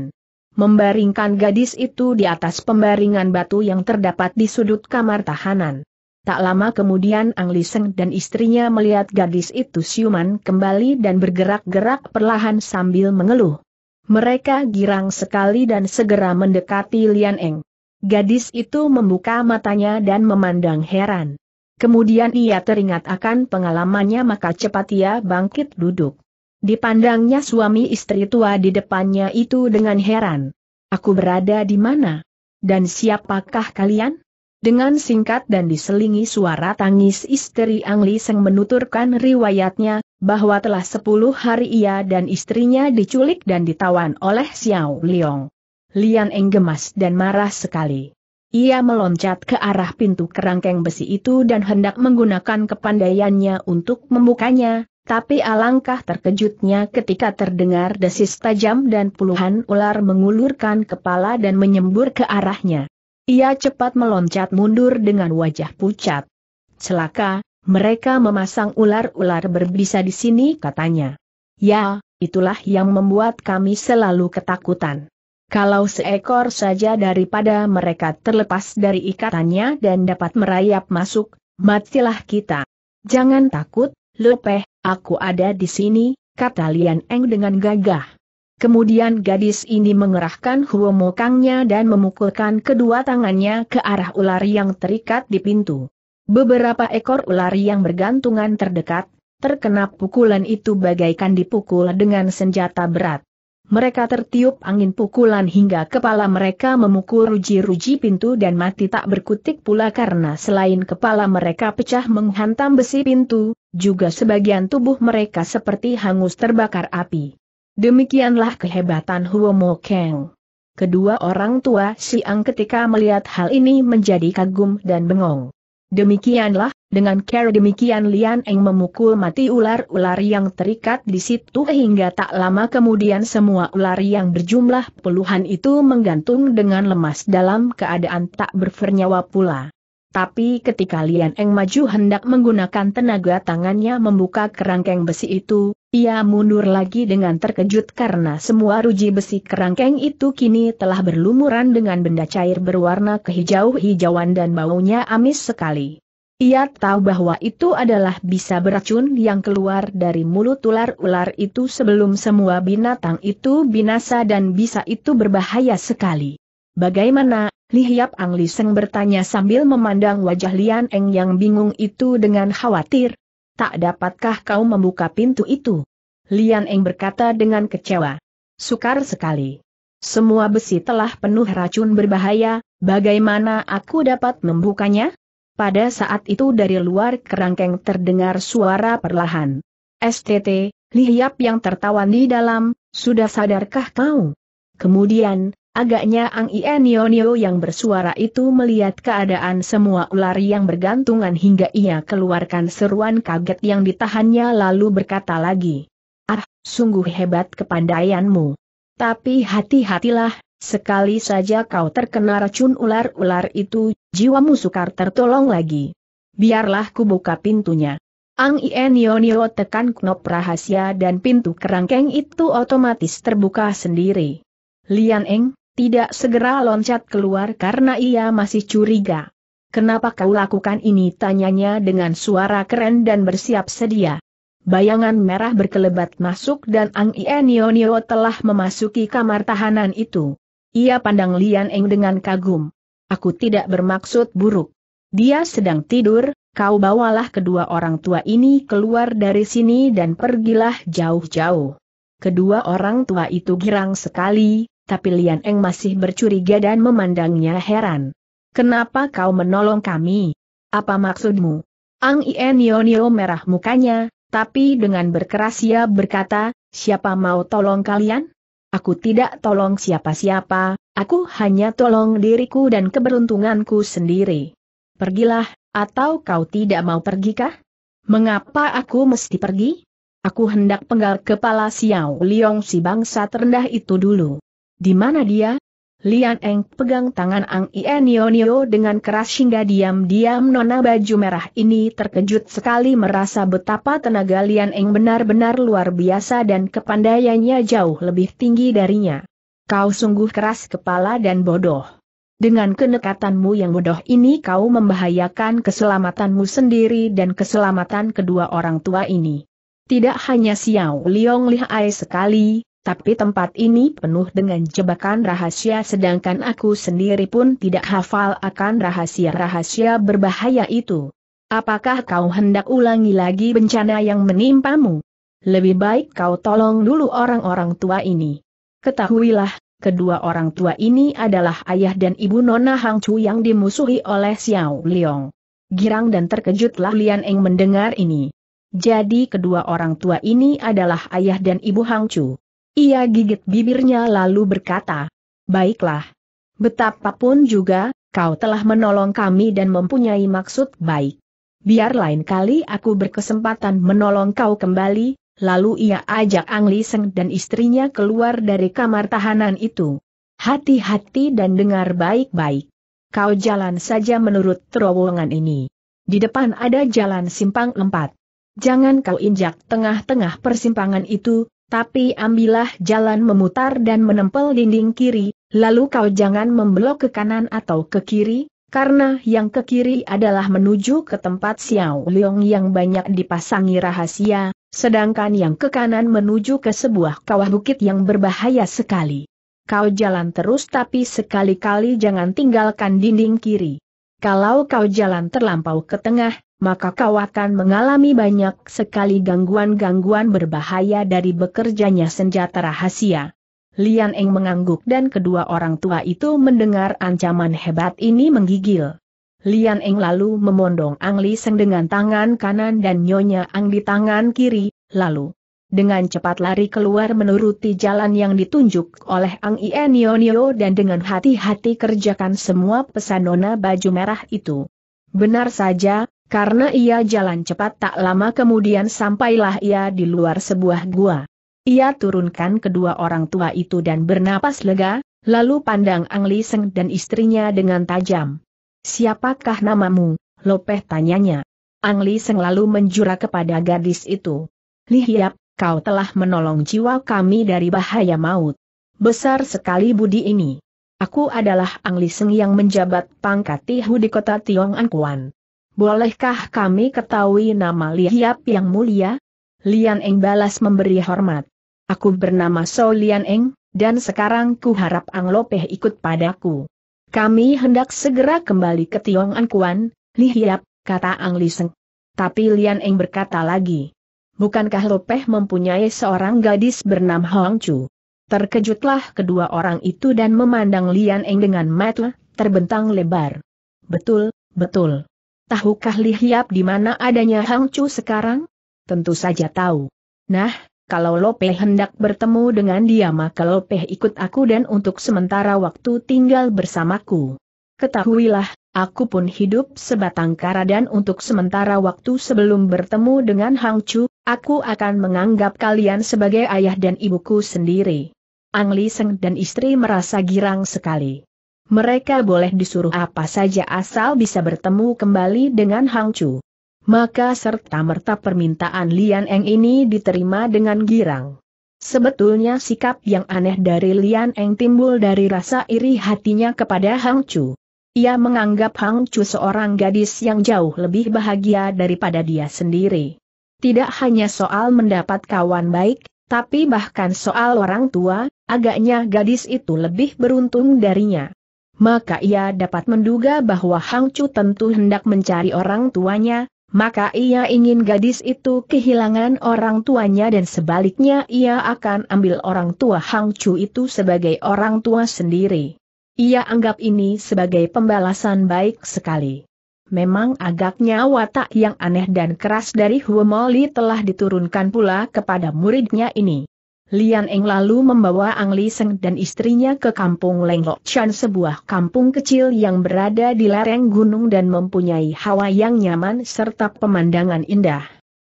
membaringkan gadis itu di atas pembaringan batu yang terdapat di sudut kamar tahanan. Tak lama kemudian Ang Liseng dan istrinya melihat gadis itu siuman kembali dan bergerak-gerak perlahan sambil mengeluh. Mereka girang sekali dan segera mendekati Lian Eng. Gadis itu membuka matanya dan memandang heran. Kemudian ia teringat akan pengalamannya maka cepat ia bangkit duduk. Dipandangnya suami istri tua di depannya itu dengan heran. Aku berada di mana? Dan siapakah kalian? Dengan singkat dan diselingi suara tangis istri Ang Li Seng menuturkan riwayatnya, bahwa telah sepuluh hari ia dan istrinya diculik dan ditawan oleh Xiao Liang. Lian Eng gemas dan marah sekali. Ia meloncat ke arah pintu kerangkeng besi itu dan hendak menggunakan kepandaiannya untuk membukanya, tapi alangkah terkejutnya ketika terdengar desis tajam dan puluhan ular mengulurkan kepala dan menyembur ke arahnya. Ia cepat meloncat mundur dengan wajah pucat. Celaka, mereka memasang ular-ular berbisa di sini katanya. Ya, itulah yang membuat kami selalu ketakutan. Kalau seekor saja daripada mereka terlepas dari ikatannya dan dapat merayap masuk, matilah kita. Jangan takut, Lepeh, aku ada di sini, kata Lian Eng dengan gagah. Kemudian gadis ini mengerahkan huomokangnya dan memukulkan kedua tangannya ke arah ular yang terikat di pintu. Beberapa ekor ular yang bergantungan terdekat, terkena pukulan itu bagaikan dipukul dengan senjata berat. Mereka tertiup angin pukulan hingga kepala mereka memukul ruji-ruji pintu dan mati tak berkutik pula karena selain kepala mereka pecah menghantam besi pintu, juga sebagian tubuh mereka seperti hangus terbakar api. Demikianlah kehebatan Huomo Kang. Kedua orang tua Siang ketika melihat hal ini menjadi kagum dan bengong. Demikianlah, dengan care demikian Lian Eng memukul mati ular-ular yang terikat di situ hingga tak lama kemudian semua ular yang berjumlah puluhan itu menggantung dengan lemas dalam keadaan tak bernyawa pula. Tapi ketika Lian Eng maju hendak menggunakan tenaga tangannya membuka kerangkeng besi itu, ia mundur lagi dengan terkejut karena semua ruji besi kerangkeng itu kini telah berlumuran dengan benda cair berwarna kehijau-hijauan dan baunya amis sekali. Ia tahu bahwa itu adalah bisa beracun yang keluar dari mulut ular-ular itu sebelum semua binatang itu binasa dan bisa itu berbahaya sekali. Bagaimana Li Hiap Ang Li Seng bertanya sambil memandang wajah Lian Eng yang bingung itu dengan khawatir. Tak dapatkah kau membuka pintu itu? Lian Eng berkata dengan kecewa. Sukar sekali. Semua besi telah penuh racun berbahaya, bagaimana aku dapat membukanya? Pada saat itu dari luar kerangkeng terdengar suara perlahan. STT, Li Hiap yang tertawan di dalam, sudah sadarkah kau? Kemudian, Agaknya Ang Ienionio yang bersuara itu melihat keadaan semua ular yang bergantungan hingga ia keluarkan seruan kaget yang ditahannya lalu berkata lagi. Ah, sungguh hebat kepandaianmu. Tapi hati-hatilah, sekali saja kau terkena racun ular-ular itu, jiwamu sukar tertolong lagi. Biarlah ku buka pintunya. Ang Ienionio tekan knop rahasia dan pintu kerangkeng itu otomatis terbuka sendiri. Lian Eng, tidak segera loncat keluar karena ia masih curiga. Kenapa kau lakukan ini tanyanya dengan suara keren dan bersiap sedia. Bayangan merah berkelebat masuk dan Ang Ienio Nio telah memasuki kamar tahanan itu. Ia pandang Lian Eng dengan kagum. Aku tidak bermaksud buruk. Dia sedang tidur, kau bawalah kedua orang tua ini keluar dari sini dan pergilah jauh-jauh. Kedua orang tua itu girang sekali, tapi Lian Eng masih bercuriga dan memandangnya heran. Kenapa kau menolong kami? Apa maksudmu? Ang Ien Yonio merah mukanya, tapi dengan berkeras ia berkata, siapa mau tolong kalian? Aku tidak tolong siapa-siapa, aku hanya tolong diriku dan keberuntunganku sendiri. Pergilah, atau kau tidak mau pergikah? Mengapa aku mesti pergi? Aku hendak penggal kepala Xiao Liong si bangsa terendah itu dulu. Di mana dia? Lian Eng pegang tangan Ang Ienionio dengan keras hingga diam-diam nona baju merah ini terkejut sekali merasa betapa tenaga Lian Eng benar-benar luar biasa dan kepandaiannya jauh lebih tinggi darinya. Kau sungguh keras kepala dan bodoh. Dengan kenekatanmu yang bodoh ini kau membahayakan keselamatanmu sendiri dan keselamatan kedua orang tua ini. Tidak hanya Xiao Liong Lihai sekali, tapi tempat ini penuh dengan jebakan rahasia sedangkan aku sendiri pun tidak hafal akan rahasia-rahasia berbahaya itu. Apakah kau hendak ulangi lagi bencana yang menimpamu? Lebih baik kau tolong dulu orang-orang tua ini. Ketahuilah, kedua orang tua ini adalah ayah dan ibu Nona Hang Chu yang dimusuhi oleh Xiao Liang. Girang dan terkejutlah Lian Eng mendengar ini. Jadi kedua orang tua ini adalah ayah dan ibu Hang Chu. Ia gigit bibirnya lalu berkata, Baiklah. Betapapun juga, kau telah menolong kami dan mempunyai maksud baik. Biar lain kali aku berkesempatan menolong kau kembali, lalu ia ajak Ang Li Seng dan istrinya keluar dari kamar tahanan itu. Hati-hati dan dengar baik-baik. Kau jalan saja menurut terowongan ini. Di depan ada jalan simpang empat. Jangan kau injak tengah-tengah persimpangan itu, tapi ambillah jalan memutar dan menempel dinding kiri, lalu kau jangan membelok ke kanan atau ke kiri, karena yang ke kiri adalah menuju ke tempat Xiao Leong yang banyak dipasangi rahasia, sedangkan yang ke kanan menuju ke sebuah kawah bukit yang berbahaya sekali. Kau jalan terus tapi sekali-kali jangan tinggalkan dinding kiri. Kalau kau jalan terlampau ke tengah, maka kau akan mengalami banyak sekali gangguan-gangguan berbahaya dari bekerjanya senjata rahasia. Lian Eng mengangguk dan kedua orang tua itu mendengar ancaman hebat ini menggigil. Lian Eng lalu memondong Ang Li Seng dengan tangan kanan dan Nyonya Ang di tangan kiri, lalu dengan cepat lari keluar menuruti jalan yang ditunjuk oleh Ang Nio dan dengan hati-hati kerjakan semua pesan nona baju merah itu. Benar saja, karena ia jalan cepat tak lama kemudian sampailah ia di luar sebuah gua. Ia turunkan kedua orang tua itu dan bernapas lega, lalu pandang Ang Li Seng dan istrinya dengan tajam. Siapakah namamu? Lopeh tanyanya. Ang Li Seng lalu menjura kepada gadis itu. Lihiap, kau telah menolong jiwa kami dari bahaya maut. Besar sekali budi ini. Aku adalah Ang Li Seng yang menjabat pangkat Tihu di kota Tiong Angkuan. Bolehkah kami ketahui nama Liap yang mulia? Lian Eng balas memberi hormat. Aku bernama So Lian Eng, dan sekarang ku harap Ang Lopeh ikut padaku. Kami hendak segera kembali ke Tiong Kuan, Li Hiap, kata Ang Liseng. Tapi Lian Eng berkata lagi. Bukankah Lopeh mempunyai seorang gadis bernama Hong Chu? Terkejutlah kedua orang itu dan memandang Lian Eng dengan mata terbentang lebar. Betul, betul tahukah Lihiap di mana adanya Hang Chu sekarang? Tentu saja tahu. Nah, kalau Lope hendak bertemu dengan dia maka Lope ikut aku dan untuk sementara waktu tinggal bersamaku. Ketahuilah, aku pun hidup sebatang kara dan untuk sementara waktu sebelum bertemu dengan Hang Chu, aku akan menganggap kalian sebagai ayah dan ibuku sendiri. Ang Li Seng dan istri merasa girang sekali mereka boleh disuruh apa saja asal bisa bertemu kembali dengan Hang Chu. Maka serta-merta permintaan Lian Eng ini diterima dengan girang. Sebetulnya sikap yang aneh dari Lian Eng timbul dari rasa iri hatinya kepada Hang Chu. Ia menganggap Hang Chu seorang gadis yang jauh lebih bahagia daripada dia sendiri. Tidak hanya soal mendapat kawan baik, tapi bahkan soal orang tua, agaknya gadis itu lebih beruntung darinya maka ia dapat menduga bahwa Hang Chu tentu hendak mencari orang tuanya, maka ia ingin gadis itu kehilangan orang tuanya dan sebaliknya ia akan ambil orang tua Hang Chu itu sebagai orang tua sendiri. Ia anggap ini sebagai pembalasan baik sekali. Memang agaknya watak yang aneh dan keras dari Huomoli telah diturunkan pula kepada muridnya ini. Lian Eng lalu membawa Ang Li Seng dan istrinya ke kampung Lenglok Chan sebuah kampung kecil yang berada di lereng gunung dan mempunyai hawa yang nyaman serta pemandangan indah.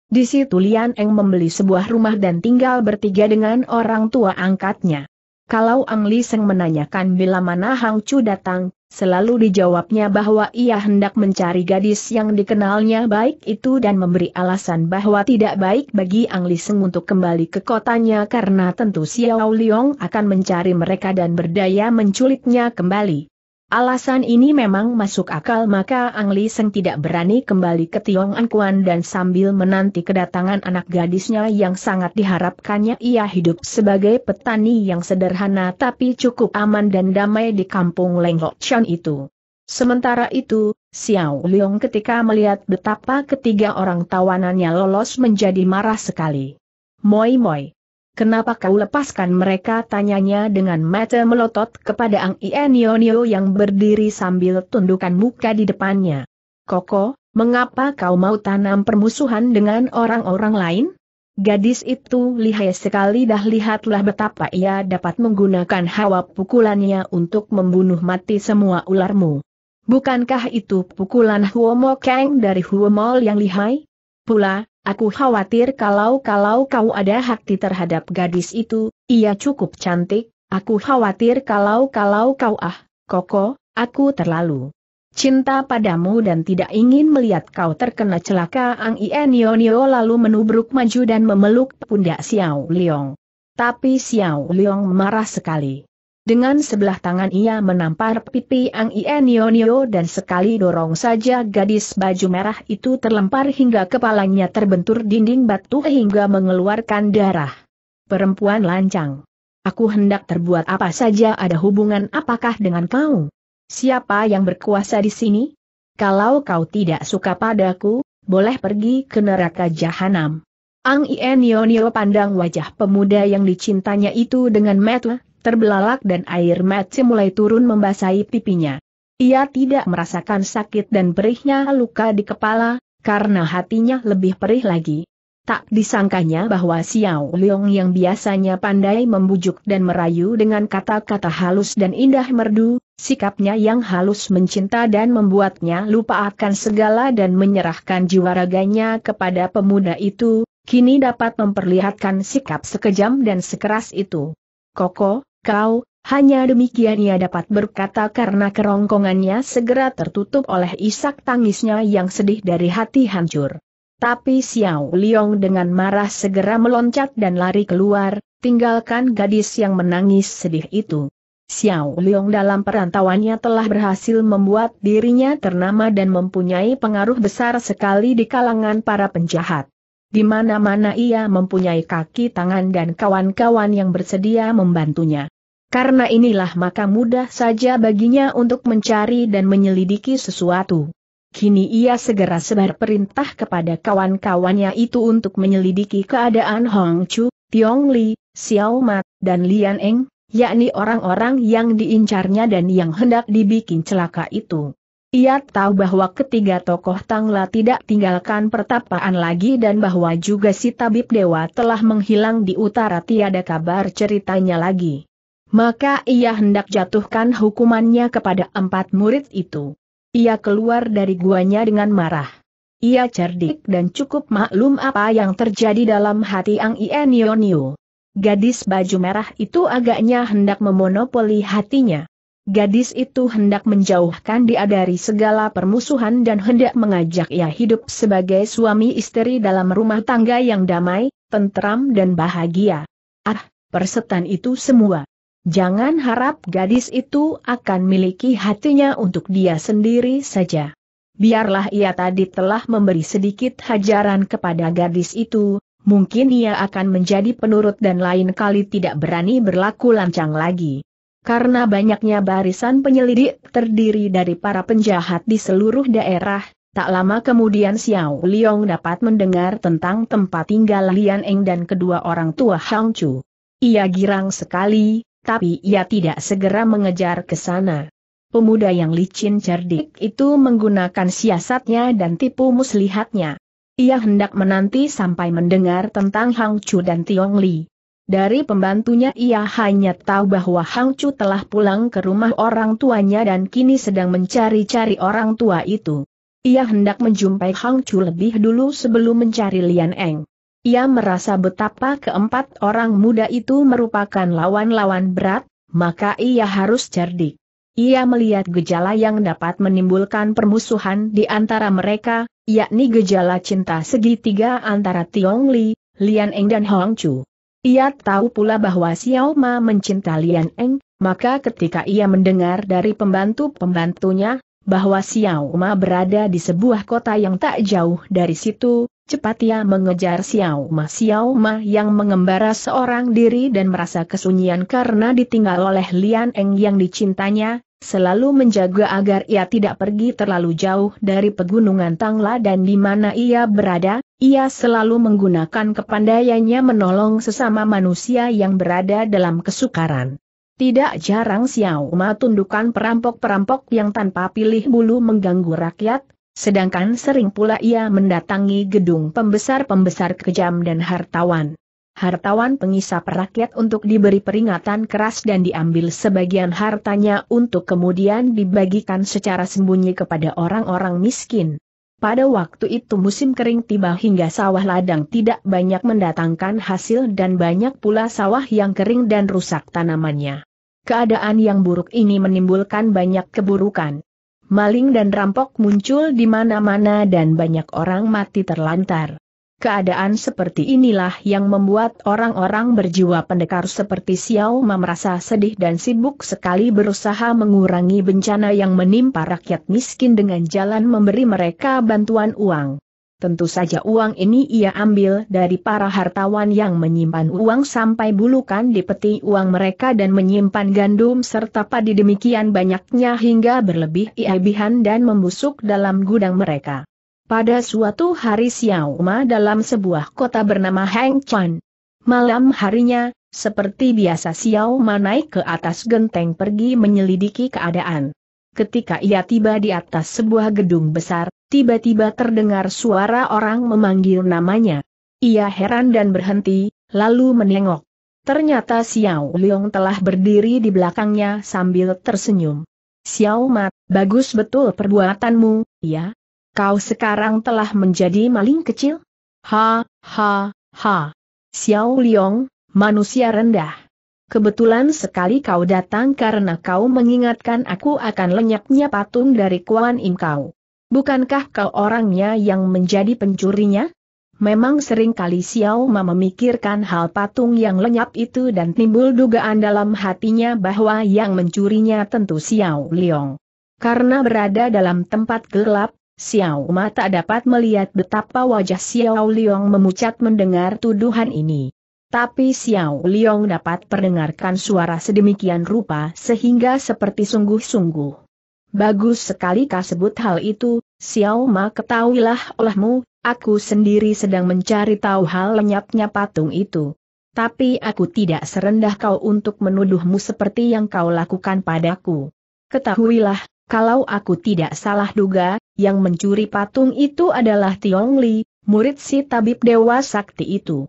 Di situ Lian Eng membeli sebuah rumah dan tinggal bertiga dengan orang tua angkatnya. Kalau Ang Li Seng menanyakan bila mana Hang Chu datang, selalu dijawabnya bahwa ia hendak mencari gadis yang dikenalnya baik itu dan memberi alasan bahwa tidak baik bagi Ang Li Seng untuk kembali ke kotanya karena tentu Xiao Liong akan mencari mereka dan berdaya menculiknya kembali. Alasan ini memang masuk akal maka Ang Li Seng tidak berani kembali ke Tiong Kuan dan sambil menanti kedatangan anak gadisnya yang sangat diharapkannya ia hidup sebagai petani yang sederhana tapi cukup aman dan damai di kampung Lenggok Chan itu. Sementara itu, Xiao Liang ketika melihat betapa ketiga orang tawanannya lolos menjadi marah sekali. Moi moi. Kenapa kau lepaskan mereka? Tanyanya dengan mata melotot kepada Ang Ienionio yang berdiri sambil tundukan muka di depannya. Koko, mengapa kau mau tanam permusuhan dengan orang-orang lain? Gadis itu lihai sekali dah lihatlah betapa ia dapat menggunakan hawa pukulannya untuk membunuh mati semua ularmu. Bukankah itu pukulan Huomo Kang dari Huomol yang lihai? Pula, Aku khawatir kalau-kalau kau ada hati terhadap gadis itu, ia cukup cantik, aku khawatir kalau-kalau kau ah, koko, aku terlalu cinta padamu dan tidak ingin melihat kau terkena celaka Ang Ien Yonio lalu menubruk maju dan memeluk pundak Xiao Liong. Tapi Xiao Liong marah sekali. Dengan sebelah tangan ia menampar pipi Ang Ienionio dan sekali dorong saja gadis baju merah itu terlempar hingga kepalanya terbentur dinding batu hingga mengeluarkan darah. Perempuan lancang. Aku hendak terbuat apa saja ada hubungan apakah dengan kau? Siapa yang berkuasa di sini? Kalau kau tidak suka padaku, boleh pergi ke neraka jahanam. Ang Ienionio pandang wajah pemuda yang dicintanya itu dengan mata terbelalak dan air mata mulai turun membasahi pipinya. Ia tidak merasakan sakit dan perihnya luka di kepala, karena hatinya lebih perih lagi. Tak disangkanya bahwa Xiao Leong yang biasanya pandai membujuk dan merayu dengan kata-kata halus dan indah merdu, sikapnya yang halus mencinta dan membuatnya lupa akan segala dan menyerahkan jiwa raganya kepada pemuda itu, kini dapat memperlihatkan sikap sekejam dan sekeras itu. Koko, Kau, hanya demikian ia dapat berkata karena kerongkongannya segera tertutup oleh isak tangisnya yang sedih dari hati hancur. Tapi Xiao Liong dengan marah segera meloncat dan lari keluar, tinggalkan gadis yang menangis sedih itu. Xiao Liong dalam perantauannya telah berhasil membuat dirinya ternama dan mempunyai pengaruh besar sekali di kalangan para penjahat. Di mana-mana ia mempunyai kaki tangan dan kawan-kawan yang bersedia membantunya. Karena inilah maka mudah saja baginya untuk mencari dan menyelidiki sesuatu. Kini ia segera sebar perintah kepada kawan-kawannya itu untuk menyelidiki keadaan Hong Chu, Tiong Li, Xiao Mat, dan Lian Eng, yakni orang-orang yang diincarnya dan yang hendak dibikin celaka itu. Ia tahu bahwa ketiga tokoh Tangla tidak tinggalkan pertapaan lagi dan bahwa juga si tabib dewa telah menghilang di utara tiada kabar ceritanya lagi maka ia hendak jatuhkan hukumannya kepada empat murid itu. Ia keluar dari guanya dengan marah. Ia cerdik dan cukup maklum apa yang terjadi dalam hati Ang Ienionio. Gadis baju merah itu agaknya hendak memonopoli hatinya. Gadis itu hendak menjauhkan dia dari segala permusuhan dan hendak mengajak ia hidup sebagai suami istri dalam rumah tangga yang damai, tentram dan bahagia. Ah, persetan itu semua. Jangan harap gadis itu akan miliki hatinya untuk dia sendiri saja. Biarlah ia tadi telah memberi sedikit hajaran kepada gadis itu, mungkin ia akan menjadi penurut dan lain kali tidak berani berlaku lancang lagi. Karena banyaknya barisan penyelidik terdiri dari para penjahat di seluruh daerah, tak lama kemudian Xiao Liong dapat mendengar tentang tempat tinggal Lian Eng dan kedua orang tua Hang Chu. Ia girang sekali, tapi ia tidak segera mengejar ke sana. Pemuda yang licin cerdik itu menggunakan siasatnya dan tipu muslihatnya. Ia hendak menanti sampai mendengar tentang Hang Chu dan Tiong Li. Dari pembantunya ia hanya tahu bahwa Hang Chu telah pulang ke rumah orang tuanya dan kini sedang mencari-cari orang tua itu. Ia hendak menjumpai Hang Chu lebih dulu sebelum mencari Lian Eng. Ia merasa betapa keempat orang muda itu merupakan lawan-lawan berat, maka ia harus cerdik. Ia melihat gejala yang dapat menimbulkan permusuhan di antara mereka, yakni gejala cinta segitiga antara Tiong Li, Lian Eng dan Hong Chu. Ia tahu pula bahwa Xiao Ma mencinta Lian Eng, maka ketika ia mendengar dari pembantu-pembantunya, bahwa Xiao Ma berada di sebuah kota yang tak jauh dari situ, Cepat ia mengejar Xiao Ma Xiao Ma yang mengembara seorang diri dan merasa kesunyian karena ditinggal oleh Lian Eng yang dicintanya, selalu menjaga agar ia tidak pergi terlalu jauh dari pegunungan Tangla dan di mana ia berada, ia selalu menggunakan kepandaiannya menolong sesama manusia yang berada dalam kesukaran. Tidak jarang Xiao Ma tundukan perampok-perampok yang tanpa pilih bulu mengganggu rakyat, Sedangkan sering pula ia mendatangi gedung pembesar-pembesar kejam dan hartawan. Hartawan pengisap rakyat untuk diberi peringatan keras dan diambil sebagian hartanya untuk kemudian dibagikan secara sembunyi kepada orang-orang miskin. Pada waktu itu musim kering tiba hingga sawah ladang tidak banyak mendatangkan hasil dan banyak pula sawah yang kering dan rusak tanamannya. Keadaan yang buruk ini menimbulkan banyak keburukan. Maling dan rampok muncul di mana-mana dan banyak orang mati terlantar. Keadaan seperti inilah yang membuat orang-orang berjiwa pendekar seperti Xiao Ma merasa sedih dan sibuk sekali berusaha mengurangi bencana yang menimpa rakyat miskin dengan jalan memberi mereka bantuan uang. Tentu saja uang ini ia ambil dari para hartawan yang menyimpan uang sampai bulukan di peti uang mereka dan menyimpan gandum serta padi demikian banyaknya hingga berlebih iabihan dan membusuk dalam gudang mereka. Pada suatu hari Ma dalam sebuah kota bernama Hengchuan. Malam harinya, seperti biasa Ma naik ke atas genteng pergi menyelidiki keadaan. Ketika ia tiba di atas sebuah gedung besar, tiba-tiba terdengar suara orang memanggil namanya. Ia heran dan berhenti, lalu menengok. Ternyata Xiao Leong telah berdiri di belakangnya sambil tersenyum. Xiao Mat, bagus betul perbuatanmu, ya? Kau sekarang telah menjadi maling kecil? Ha, ha, ha. Xiao Leong, manusia rendah. Kebetulan sekali kau datang karena kau mengingatkan aku akan lenyapnya patung dari Kuan Im kau. Bukankah kau orangnya yang menjadi pencurinya? Memang sering kali Xiao Ma memikirkan hal patung yang lenyap itu dan timbul dugaan dalam hatinya bahwa yang mencurinya tentu Xiao Liong. Karena berada dalam tempat gelap, Xiao Ma tak dapat melihat betapa wajah Xiao Liong memucat mendengar tuduhan ini. Tapi Xiao Liong dapat perdengarkan suara sedemikian rupa sehingga seperti sungguh-sungguh. Bagus sekali kau sebut hal itu, Xiao Ma ketahuilah olehmu, aku sendiri sedang mencari tahu hal lenyapnya patung itu. Tapi aku tidak serendah kau untuk menuduhmu seperti yang kau lakukan padaku. Ketahuilah, kalau aku tidak salah duga, yang mencuri patung itu adalah Tiong Li, murid si tabib dewa sakti itu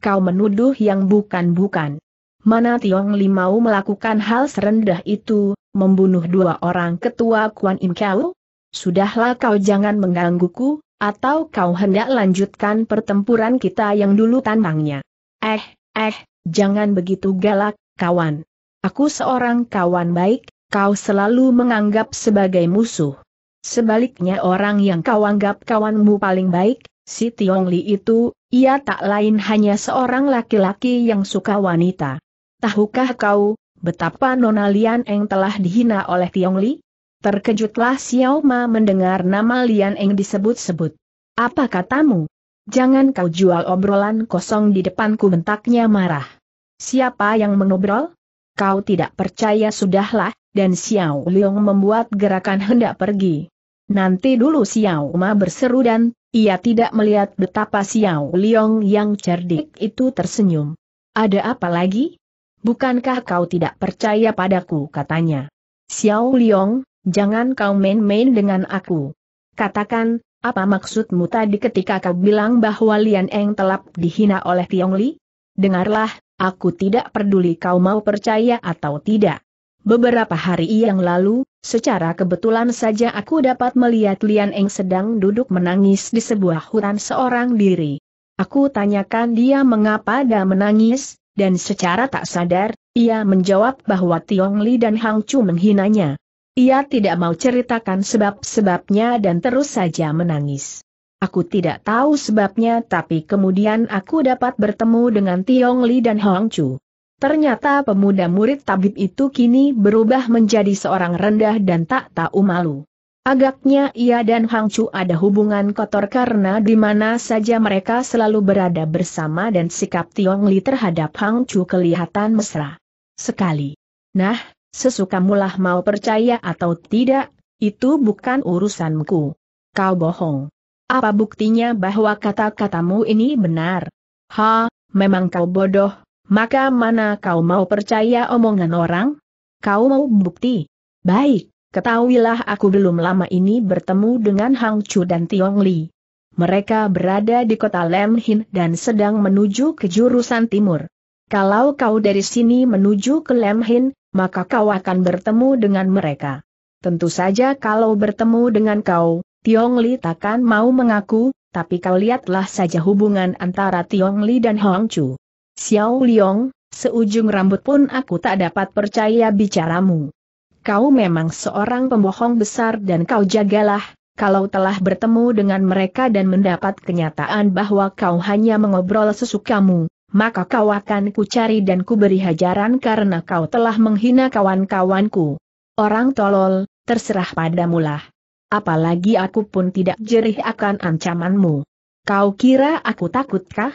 kau menuduh yang bukan-bukan. Mana Tiong Limau melakukan hal serendah itu, membunuh dua orang ketua Kuan Im Kau? Sudahlah kau jangan menggangguku, atau kau hendak lanjutkan pertempuran kita yang dulu tantangnya. Eh, eh, jangan begitu galak, kawan. Aku seorang kawan baik, kau selalu menganggap sebagai musuh. Sebaliknya orang yang kau anggap kawanmu paling baik, Si Tiong Li itu, ia tak lain hanya seorang laki-laki yang suka wanita. Tahukah kau, betapa Nona Lian Eng telah dihina oleh Tiong Li? Terkejutlah Xiao Ma mendengar nama Lian Eng disebut-sebut. Apa katamu? Jangan kau jual obrolan kosong di depanku bentaknya marah. Siapa yang mengobrol? Kau tidak percaya sudahlah, dan Xiao Liong membuat gerakan hendak pergi. Nanti dulu Xiao Ma berseru dan ia tidak melihat betapa Xiao Liong yang cerdik itu tersenyum. Ada apa lagi? Bukankah kau tidak percaya padaku katanya. Xiao Liong, jangan kau main-main dengan aku. Katakan, apa maksudmu tadi ketika kau bilang bahwa Lian Eng telah dihina oleh Tiong Li? Dengarlah, aku tidak peduli kau mau percaya atau tidak. Beberapa hari yang lalu, secara kebetulan saja aku dapat melihat Lian Eng sedang duduk menangis di sebuah hutan seorang diri. Aku tanyakan dia mengapa dia menangis, dan secara tak sadar, ia menjawab bahwa Tiong Li dan Hang Chu menghinanya. Ia tidak mau ceritakan sebab-sebabnya dan terus saja menangis. Aku tidak tahu sebabnya tapi kemudian aku dapat bertemu dengan Tiong Li dan Hong Chu. Ternyata pemuda murid tabib itu kini berubah menjadi seorang rendah dan tak tahu malu. Agaknya ia dan Hang Chu ada hubungan kotor karena di mana saja mereka selalu berada bersama dan sikap Tiong Li terhadap Hang Chu kelihatan mesra. Sekali. Nah, sesukamulah mau percaya atau tidak, itu bukan urusanku. Kau bohong. Apa buktinya bahwa kata-katamu ini benar? Ha, memang kau bodoh, maka mana kau mau percaya omongan orang? Kau mau bukti? Baik, ketahuilah aku belum lama ini bertemu dengan Hang Chu dan Tiong Li. Mereka berada di kota Hin dan sedang menuju ke jurusan timur. Kalau kau dari sini menuju ke Hin, maka kau akan bertemu dengan mereka. Tentu saja kalau bertemu dengan kau, Tiong Li takkan mau mengaku, tapi kau lihatlah saja hubungan antara Tiong Li dan Hong Chu. Xiao Liong, seujung rambut pun aku tak dapat percaya bicaramu. Kau memang seorang pembohong besar dan kau jagalah, kalau telah bertemu dengan mereka dan mendapat kenyataan bahwa kau hanya mengobrol sesukamu, maka kau akan kucari dan kuberi hajaran karena kau telah menghina kawan-kawanku. Orang tolol, terserah padamulah. Apalagi aku pun tidak jerih akan ancamanmu. Kau kira aku takutkah?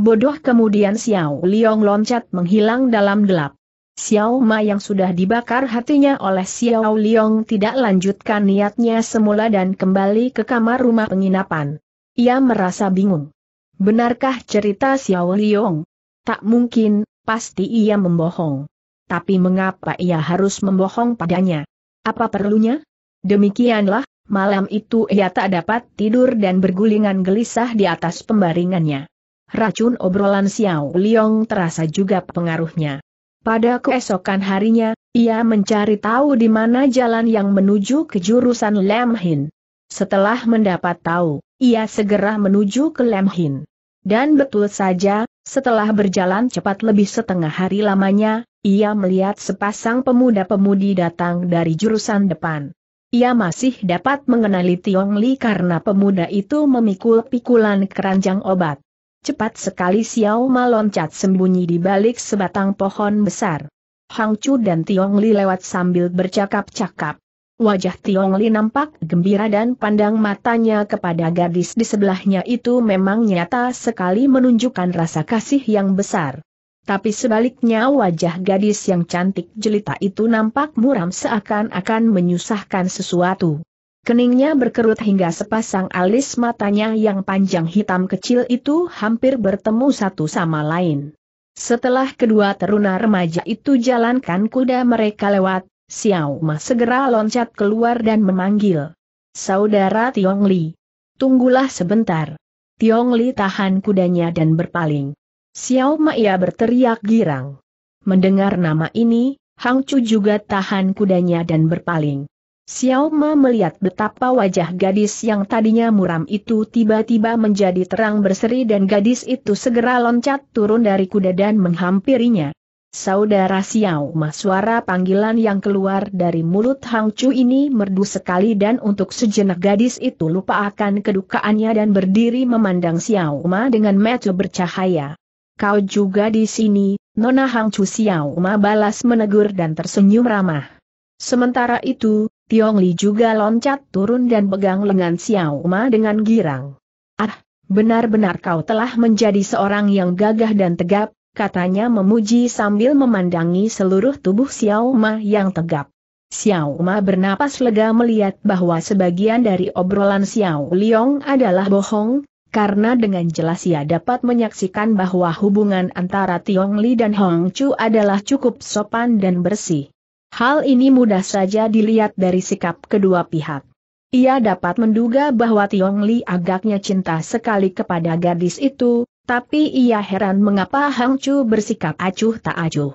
Bodoh kemudian Xiao Liong loncat menghilang dalam gelap. Xiao Ma yang sudah dibakar hatinya oleh Xiao Liong tidak lanjutkan niatnya semula dan kembali ke kamar rumah penginapan. Ia merasa bingung. Benarkah cerita Xiao Liong? Tak mungkin, pasti ia membohong. Tapi mengapa ia harus membohong padanya? Apa perlunya? Demikianlah, malam itu ia tak dapat tidur dan bergulingan gelisah di atas pembaringannya racun obrolan Xiao Liong terasa juga pengaruhnya. Pada keesokan harinya, ia mencari tahu di mana jalan yang menuju ke jurusan Lemhin. Setelah mendapat tahu, ia segera menuju ke Lemhin. Dan betul saja, setelah berjalan cepat lebih setengah hari lamanya, ia melihat sepasang pemuda-pemudi datang dari jurusan depan. Ia masih dapat mengenali Tiong Li karena pemuda itu memikul pikulan keranjang obat. Cepat sekali Xiao Ma loncat sembunyi di balik sebatang pohon besar. Hang Chu dan Tiong Li lewat sambil bercakap-cakap. Wajah Tiong Li nampak gembira dan pandang matanya kepada gadis di sebelahnya itu memang nyata sekali menunjukkan rasa kasih yang besar. Tapi sebaliknya wajah gadis yang cantik jelita itu nampak muram seakan-akan menyusahkan sesuatu. Keningnya berkerut hingga sepasang alis matanya yang panjang hitam kecil itu hampir bertemu satu sama lain. Setelah kedua teruna remaja itu jalankan kuda mereka lewat, Xiao Ma segera loncat keluar dan memanggil. Saudara Tiong Li. Tunggulah sebentar. Tiong Li tahan kudanya dan berpaling. Xiao Ma ia berteriak girang. Mendengar nama ini, Hang Chu juga tahan kudanya dan berpaling. Xiao Ma melihat betapa wajah gadis yang tadinya muram itu tiba-tiba menjadi terang berseri dan gadis itu segera loncat turun dari kuda dan menghampirinya. Saudara Xiao Ma suara panggilan yang keluar dari mulut Hang Chu ini merdu sekali dan untuk sejenak gadis itu lupa akan kedukaannya dan berdiri memandang Xiao Ma dengan mata bercahaya. Kau juga di sini, Nona Hang Chu Xiao Ma balas menegur dan tersenyum ramah. Sementara itu, Tiong Li juga loncat turun dan pegang lengan Xiao Ma dengan girang. Ah, benar-benar kau telah menjadi seorang yang gagah dan tegap, katanya memuji sambil memandangi seluruh tubuh Xiao Ma yang tegap. Xiao Ma bernapas lega melihat bahwa sebagian dari obrolan Xiao Liong adalah bohong, karena dengan jelas ia dapat menyaksikan bahwa hubungan antara Tiong Li dan Hong Chu adalah cukup sopan dan bersih. Hal ini mudah saja dilihat dari sikap kedua pihak. Ia dapat menduga bahwa Tiong Li agaknya cinta sekali kepada gadis itu, tapi ia heran mengapa Hang Chu bersikap acuh tak acuh.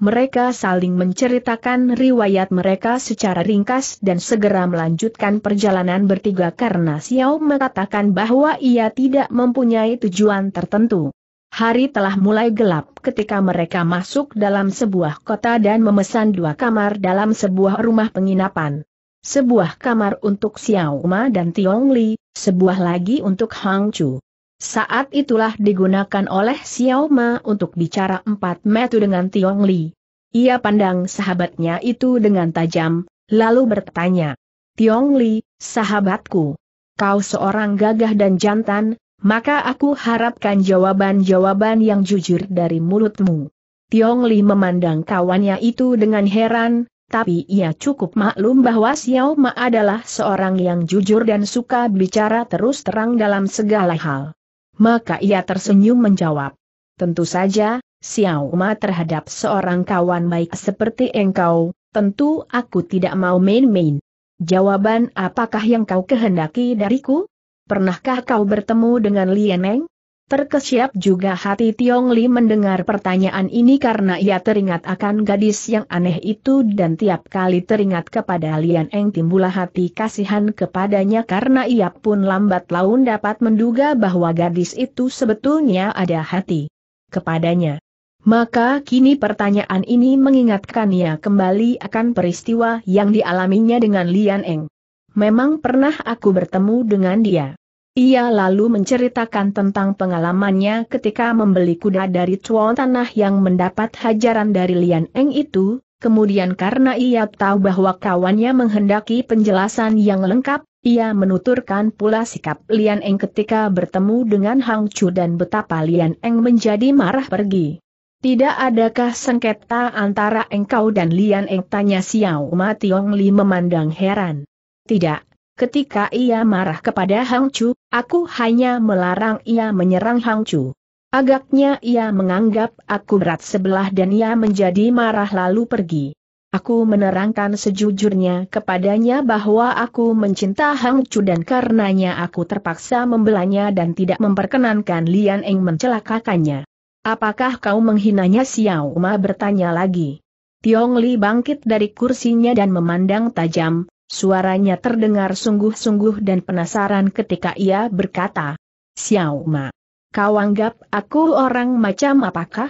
Mereka saling menceritakan riwayat mereka secara ringkas dan segera melanjutkan perjalanan bertiga karena Xiao mengatakan bahwa ia tidak mempunyai tujuan tertentu. Hari telah mulai gelap ketika mereka masuk dalam sebuah kota dan memesan dua kamar dalam sebuah rumah penginapan. Sebuah kamar untuk Xiao Ma dan Tiong Li, sebuah lagi untuk Hang Chu. Saat itulah digunakan oleh Xiao Ma untuk bicara empat metu dengan Tiong Li. Ia pandang sahabatnya itu dengan tajam, lalu bertanya, Tiong Li, sahabatku, kau seorang gagah dan jantan, maka aku harapkan jawaban-jawaban yang jujur dari mulutmu. Tiong Li memandang kawannya itu dengan heran, tapi ia cukup maklum bahwa Xiao Ma adalah seorang yang jujur dan suka bicara terus terang dalam segala hal. Maka ia tersenyum menjawab. Tentu saja, Xiao Ma terhadap seorang kawan baik seperti engkau, tentu aku tidak mau main-main. Jawaban apakah yang kau kehendaki dariku? Pernahkah kau bertemu dengan Lieneng? Terkesiap juga hati Tiong Li mendengar pertanyaan ini karena ia teringat akan gadis yang aneh itu dan tiap kali teringat kepada Lian Eng timbullah hati kasihan kepadanya karena ia pun lambat laun dapat menduga bahwa gadis itu sebetulnya ada hati kepadanya. Maka kini pertanyaan ini mengingatkan ia kembali akan peristiwa yang dialaminya dengan Lian Eng. Memang pernah aku bertemu dengan dia. Ia lalu menceritakan tentang pengalamannya ketika membeli kuda dari cuan tanah yang mendapat hajaran dari Lian Eng itu, kemudian karena ia tahu bahwa kawannya menghendaki penjelasan yang lengkap, ia menuturkan pula sikap Lian Eng ketika bertemu dengan Hang Chu dan betapa Lian Eng menjadi marah pergi. Tidak adakah sengketa antara engkau dan Lian Eng tanya Xiao Ma Tiong Li memandang heran. Tidak, ketika ia marah kepada Hang Chu, aku hanya melarang ia menyerang Hang Chu. Agaknya ia menganggap aku berat sebelah dan ia menjadi marah lalu pergi. Aku menerangkan sejujurnya kepadanya bahwa aku mencinta Hang Chu dan karenanya aku terpaksa membelanya dan tidak memperkenankan Lian Eng mencelakakannya. Apakah kau menghinanya Xiao Ma bertanya lagi. Tiong Li bangkit dari kursinya dan memandang tajam, Suaranya terdengar sungguh-sungguh dan penasaran ketika ia berkata, Xiao Ma, kau anggap aku orang macam apakah?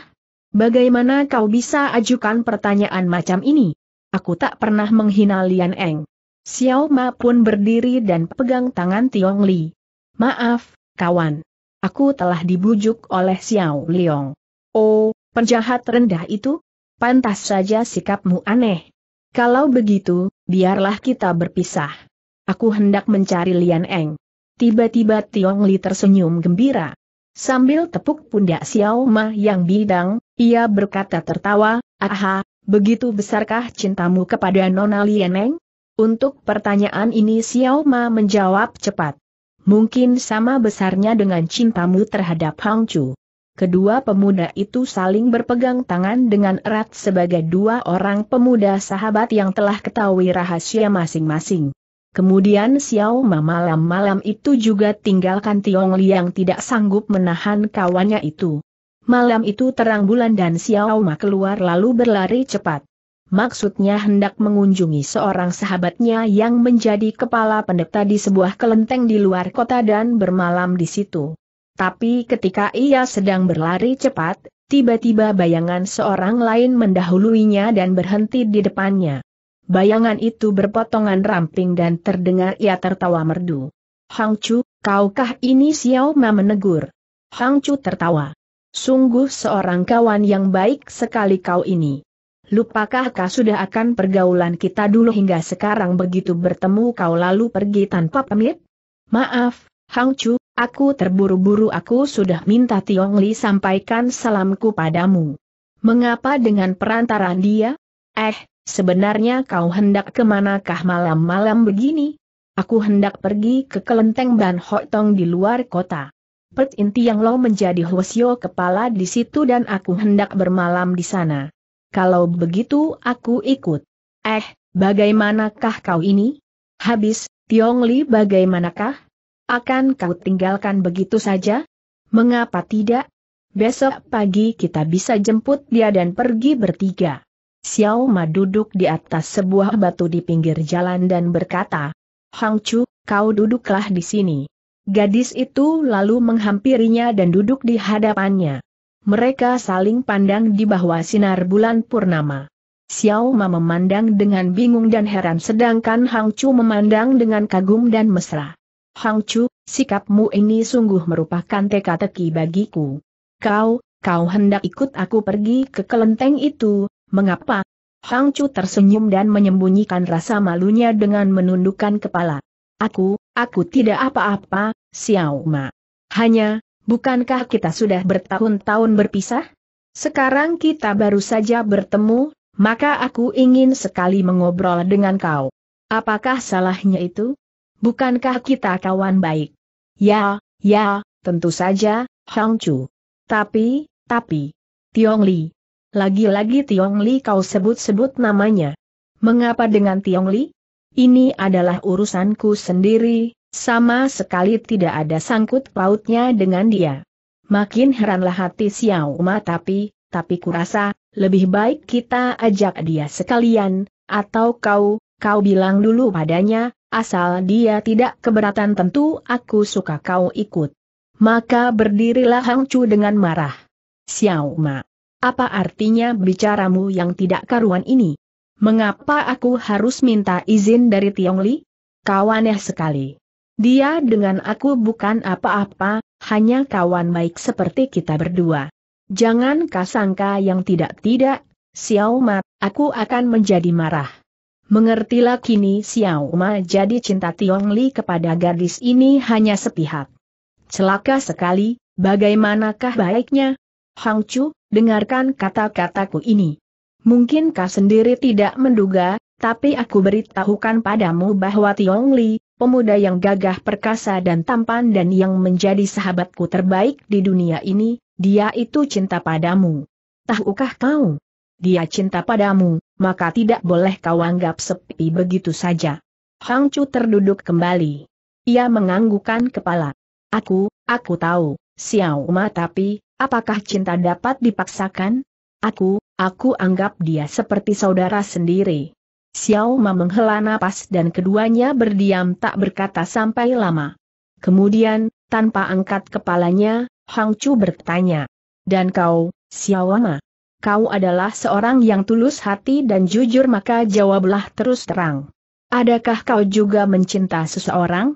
Bagaimana kau bisa ajukan pertanyaan macam ini? Aku tak pernah menghina Lian Eng. Xiao Ma pun berdiri dan pegang tangan Tiong Li. Maaf, kawan. Aku telah dibujuk oleh Xiao Liong. Oh, penjahat rendah itu? Pantas saja sikapmu aneh. Kalau begitu, biarlah kita berpisah. Aku hendak mencari Lian Eng. Tiba-tiba Tiong Li tersenyum gembira. Sambil tepuk pundak Xiao Ma yang bidang, ia berkata tertawa, Aha, begitu besarkah cintamu kepada Nona Lian Eng? Untuk pertanyaan ini Xiao Ma menjawab cepat. Mungkin sama besarnya dengan cintamu terhadap Hang Chu. Kedua pemuda itu saling berpegang tangan dengan erat sebagai dua orang pemuda sahabat yang telah ketahui rahasia masing-masing. Kemudian Xiao Ma malam-malam itu juga tinggalkan Tiong Li yang tidak sanggup menahan kawannya itu. Malam itu terang bulan dan Xiao Ma keluar lalu berlari cepat. Maksudnya hendak mengunjungi seorang sahabatnya yang menjadi kepala pendeta di sebuah kelenteng di luar kota dan bermalam di situ. Tapi ketika ia sedang berlari cepat, tiba-tiba bayangan seorang lain mendahuluinya dan berhenti di depannya. Bayangan itu berpotongan ramping dan terdengar ia tertawa merdu. Hang Chu, kaukah ini Xiao Ma menegur? Hang Chu tertawa. Sungguh seorang kawan yang baik sekali kau ini. Lupakah kau sudah akan pergaulan kita dulu hingga sekarang begitu bertemu kau lalu pergi tanpa pamit? Maaf, Hang Chu, Aku terburu-buru aku sudah minta Tiong Li sampaikan salamku padamu. Mengapa dengan perantaraan dia? Eh, sebenarnya kau hendak kemanakah malam-malam begini? Aku hendak pergi ke kelenteng Ban Hoi Tong di luar kota. Pet inti yang lo menjadi Hwasyo kepala di situ dan aku hendak bermalam di sana. Kalau begitu aku ikut. Eh, bagaimanakah kau ini? Habis, Tiong Li bagaimanakah? Akan kau tinggalkan begitu saja? Mengapa tidak? Besok pagi kita bisa jemput dia dan pergi bertiga. Xiao Ma duduk di atas sebuah batu di pinggir jalan dan berkata, Hang Chu, kau duduklah di sini. Gadis itu lalu menghampirinya dan duduk di hadapannya. Mereka saling pandang di bawah sinar bulan purnama. Xiao Ma memandang dengan bingung dan heran sedangkan Hang Chu memandang dengan kagum dan mesra. Hang Chu, sikapmu ini sungguh merupakan teka-teki bagiku. Kau, kau hendak ikut aku pergi ke kelenteng itu, mengapa? Hang Chu tersenyum dan menyembunyikan rasa malunya dengan menundukkan kepala. Aku, aku tidak apa-apa, Xiao Ma. Hanya, bukankah kita sudah bertahun-tahun berpisah? Sekarang kita baru saja bertemu, maka aku ingin sekali mengobrol dengan kau. Apakah salahnya itu? Bukankah kita kawan baik? Ya, ya, tentu saja, Hang Chu. Tapi, tapi, Tiong Li. Lagi-lagi Tiong Li kau sebut-sebut namanya. Mengapa dengan Tiong Li? Ini adalah urusanku sendiri, sama sekali tidak ada sangkut pautnya dengan dia. Makin heranlah hati Xiao Ma tapi, tapi kurasa, lebih baik kita ajak dia sekalian, atau kau, kau bilang dulu padanya, asal dia tidak keberatan tentu aku suka kau ikut. Maka berdirilah Hang Chu dengan marah. Xiao Ma, apa artinya bicaramu yang tidak karuan ini? Mengapa aku harus minta izin dari Tiong Li? Kau eh sekali. Dia dengan aku bukan apa-apa, hanya kawan baik seperti kita berdua. Jangan kasangka yang tidak-tidak, Xiao Ma, aku akan menjadi marah. Mengertilah kini Xiao Ma jadi cinta Tiong Li kepada gadis ini hanya sepihak. Celaka sekali, bagaimanakah baiknya? Hang Chu, dengarkan kata-kataku ini. Mungkin kau sendiri tidak menduga, tapi aku beritahukan padamu bahwa Tiong Li, pemuda yang gagah perkasa dan tampan dan yang menjadi sahabatku terbaik di dunia ini, dia itu cinta padamu. Tahukah kau? dia cinta padamu, maka tidak boleh kau anggap sepi begitu saja. Hang Chu terduduk kembali. Ia menganggukkan kepala. Aku, aku tahu, Xiao Ma tapi, apakah cinta dapat dipaksakan? Aku, aku anggap dia seperti saudara sendiri. Xiao Ma menghela napas dan keduanya berdiam tak berkata sampai lama. Kemudian, tanpa angkat kepalanya, Hang Chu bertanya. Dan kau, Xiao Ma, kau adalah seorang yang tulus hati dan jujur maka jawablah terus terang. Adakah kau juga mencinta seseorang?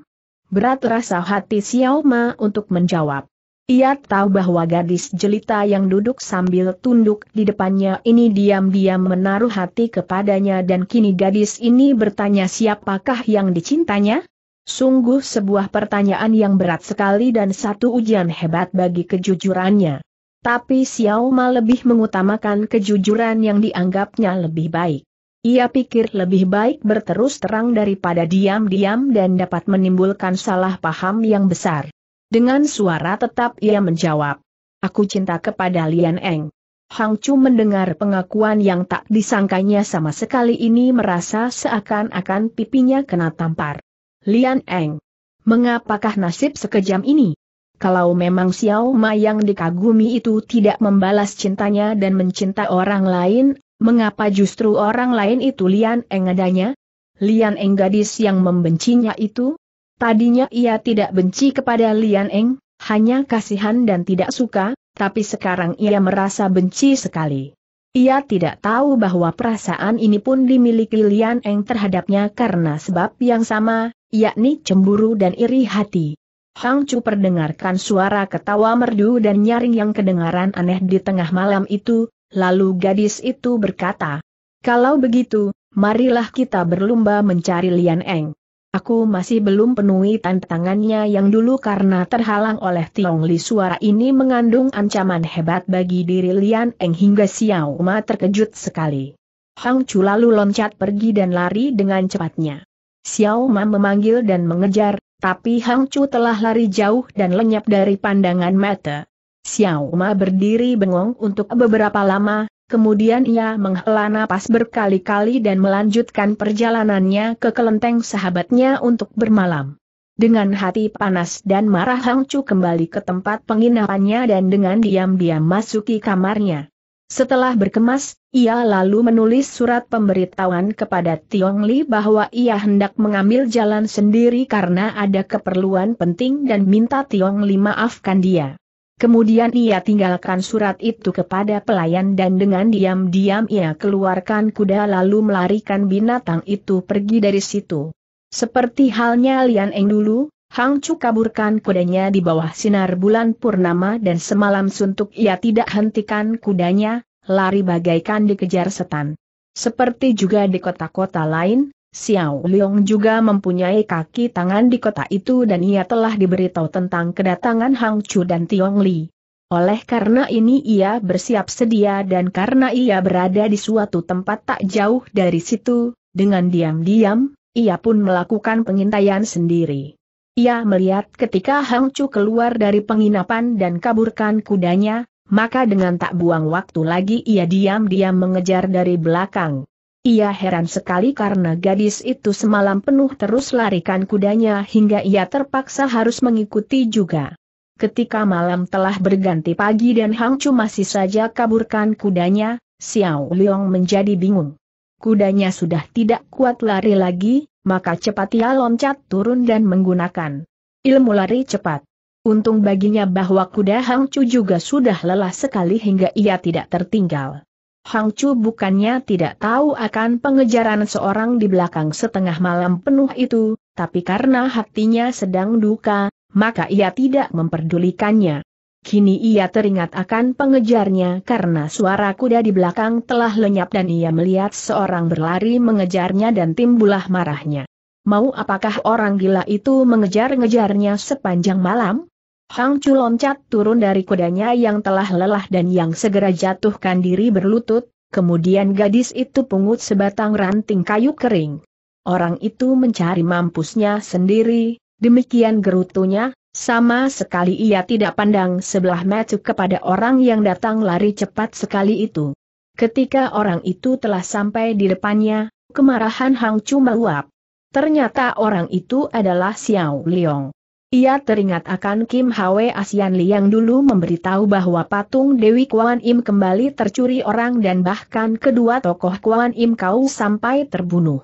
Berat rasa hati Xiao Ma untuk menjawab. Ia tahu bahwa gadis jelita yang duduk sambil tunduk di depannya ini diam-diam menaruh hati kepadanya dan kini gadis ini bertanya siapakah yang dicintanya? Sungguh sebuah pertanyaan yang berat sekali dan satu ujian hebat bagi kejujurannya. Tapi Xiao Ma lebih mengutamakan kejujuran yang dianggapnya lebih baik. Ia pikir lebih baik berterus terang daripada diam-diam dan dapat menimbulkan salah paham yang besar. Dengan suara tetap ia menjawab, Aku cinta kepada Lian Eng. Hang Chu mendengar pengakuan yang tak disangkanya sama sekali ini merasa seakan-akan pipinya kena tampar. Lian Eng. Mengapakah nasib sekejam ini? Kalau memang Xiao Ma yang dikagumi itu tidak membalas cintanya dan mencinta orang lain, mengapa justru orang lain itu Lian Eng adanya? Lian Eng gadis yang membencinya itu? Tadinya ia tidak benci kepada Lian Eng, hanya kasihan dan tidak suka, tapi sekarang ia merasa benci sekali. Ia tidak tahu bahwa perasaan ini pun dimiliki Lian Eng terhadapnya karena sebab yang sama, yakni cemburu dan iri hati. Hang Chu perdengarkan suara ketawa merdu dan nyaring yang kedengaran aneh di tengah malam itu, lalu gadis itu berkata, Kalau begitu, marilah kita berlumba mencari Lian Eng. Aku masih belum penuhi tantangannya yang dulu karena terhalang oleh Tiong Li suara ini mengandung ancaman hebat bagi diri Lian Eng hingga Xiao Ma terkejut sekali. Hang Chu lalu loncat pergi dan lari dengan cepatnya. Xiao Ma memanggil dan mengejar, tapi Hang Chu telah lari jauh dan lenyap dari pandangan mata. Xiao Ma berdiri bengong untuk beberapa lama, kemudian ia menghela napas berkali-kali dan melanjutkan perjalanannya ke kelenteng sahabatnya untuk bermalam. Dengan hati panas dan marah Hang Chu kembali ke tempat penginapannya dan dengan diam-diam masuki kamarnya. Setelah berkemas, ia lalu menulis surat pemberitahuan kepada Tiong Li bahwa ia hendak mengambil jalan sendiri karena ada keperluan penting dan minta Tiong Li maafkan dia. Kemudian ia tinggalkan surat itu kepada pelayan dan dengan diam-diam ia keluarkan kuda lalu melarikan binatang itu pergi dari situ. Seperti halnya Lian Eng dulu, Hang Chu kaburkan kudanya di bawah sinar bulan purnama dan semalam suntuk ia tidak hentikan kudanya, lari bagaikan dikejar setan. Seperti juga di kota-kota lain, Xiao Liong juga mempunyai kaki tangan di kota itu dan ia telah diberitahu tentang kedatangan Hang Chu dan Tiong Li. Oleh karena ini ia bersiap sedia dan karena ia berada di suatu tempat tak jauh dari situ, dengan diam-diam, ia pun melakukan pengintaian sendiri. Ia melihat ketika Hang Chu keluar dari penginapan dan kaburkan kudanya, maka dengan tak buang waktu lagi ia diam-diam mengejar dari belakang. Ia heran sekali karena gadis itu semalam penuh terus larikan kudanya hingga ia terpaksa harus mengikuti juga. Ketika malam telah berganti pagi dan Hang Chu masih saja kaburkan kudanya, Xiao Liang menjadi bingung. Kudanya sudah tidak kuat lari lagi, maka cepat ia loncat turun dan menggunakan ilmu lari cepat. Untung baginya bahwa kuda Hang Chu juga sudah lelah sekali hingga ia tidak tertinggal. Hang Chu bukannya tidak tahu akan pengejaran seorang di belakang setengah malam penuh itu, tapi karena hatinya sedang duka, maka ia tidak memperdulikannya. Kini ia teringat akan pengejarnya karena suara kuda di belakang telah lenyap dan ia melihat seorang berlari mengejarnya dan timbulah marahnya. Mau apakah orang gila itu mengejar-ngejarnya sepanjang malam? Hang Chu loncat turun dari kudanya yang telah lelah dan yang segera jatuhkan diri berlutut, kemudian gadis itu pungut sebatang ranting kayu kering. Orang itu mencari mampusnya sendiri, demikian gerutunya, sama sekali ia tidak pandang sebelah mata kepada orang yang datang lari cepat sekali itu. Ketika orang itu telah sampai di depannya, kemarahan Hang Chu meluap. Ternyata orang itu adalah Xiao Liong. Ia teringat akan Kim Hwe Asian Li yang dulu memberitahu bahwa patung Dewi Kuan Im kembali tercuri orang dan bahkan kedua tokoh Kuan Im kau sampai terbunuh.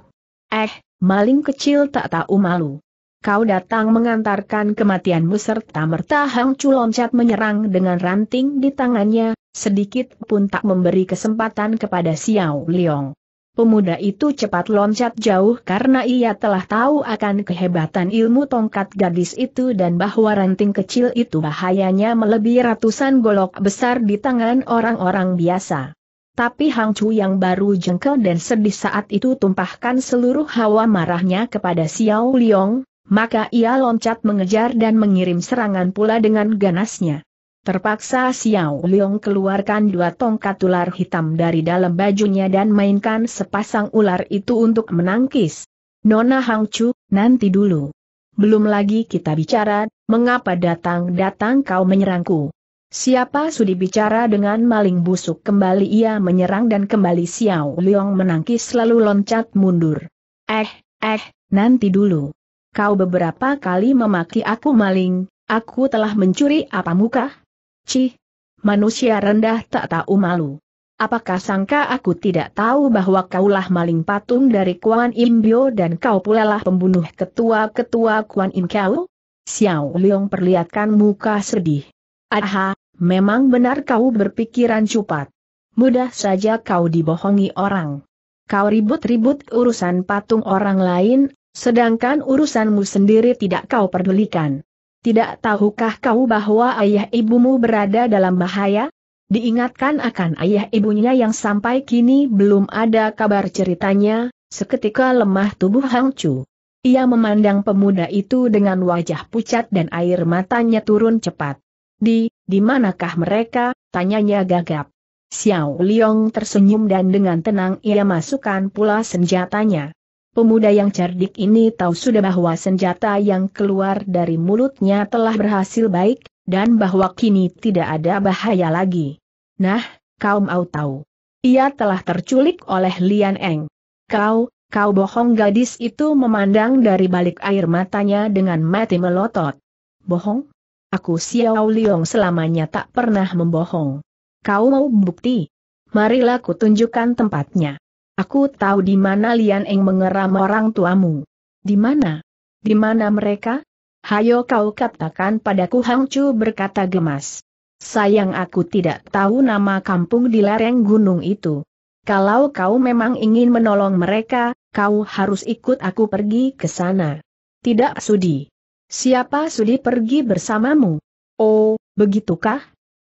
Eh, maling kecil tak tahu malu. Kau datang mengantarkan kematianmu serta merta Hang Chu loncat menyerang dengan ranting di tangannya, sedikit pun tak memberi kesempatan kepada Xiao Liong. Pemuda itu cepat loncat jauh karena ia telah tahu akan kehebatan ilmu tongkat gadis itu dan bahwa ranting kecil itu bahayanya melebihi ratusan golok besar di tangan orang-orang biasa. Tapi Hang Chu yang baru jengkel dan sedih saat itu tumpahkan seluruh hawa marahnya kepada Xiao Liong, maka ia loncat mengejar dan mengirim serangan pula dengan ganasnya. Terpaksa Xiao Liong keluarkan dua tongkat ular hitam dari dalam bajunya dan mainkan sepasang ular itu untuk menangkis. Nona Hang Chu, nanti dulu. Belum lagi kita bicara, mengapa datang-datang kau menyerangku? Siapa sudi bicara dengan maling busuk kembali ia menyerang dan kembali Xiao Liong menangkis lalu loncat mundur. Eh, eh, nanti dulu. Kau beberapa kali memaki aku maling, aku telah mencuri apa muka? Cih! Manusia rendah tak tahu malu. Apakah sangka aku tidak tahu bahwa kaulah maling patung dari Kuan Imbio dan kau pulalah pembunuh ketua-ketua Kuan Im Kau? Xiao Leong perlihatkan muka sedih. Aha, memang benar kau berpikiran cepat. Mudah saja kau dibohongi orang. Kau ribut-ribut urusan patung orang lain, Sedangkan urusanmu sendiri tidak kau pedulikan. Tidak tahukah kau bahwa ayah ibumu berada dalam bahaya? Diingatkan akan ayah ibunya yang sampai kini belum ada kabar ceritanya, seketika lemah tubuh Hang Chu. Ia memandang pemuda itu dengan wajah pucat dan air matanya turun cepat. Di, di manakah mereka? Tanyanya gagap. Xiao Liong tersenyum dan dengan tenang ia masukkan pula senjatanya. Pemuda yang cerdik ini tahu sudah bahwa senjata yang keluar dari mulutnya telah berhasil baik, dan bahwa kini tidak ada bahaya lagi. Nah, kau mau tahu. Ia telah terculik oleh Lian Eng. Kau, kau bohong gadis itu memandang dari balik air matanya dengan mati melotot. Bohong? Aku Xiao Liong selamanya tak pernah membohong. Kau mau bukti? Marilah kutunjukkan tempatnya. Aku tahu di mana Lian Eng mengeram orang tuamu. Di mana? Di mana mereka? Hayo kau katakan padaku Hang Chu berkata gemas. Sayang aku tidak tahu nama kampung di lereng gunung itu. Kalau kau memang ingin menolong mereka, kau harus ikut aku pergi ke sana. Tidak sudi. Siapa sudi pergi bersamamu? Oh, begitukah?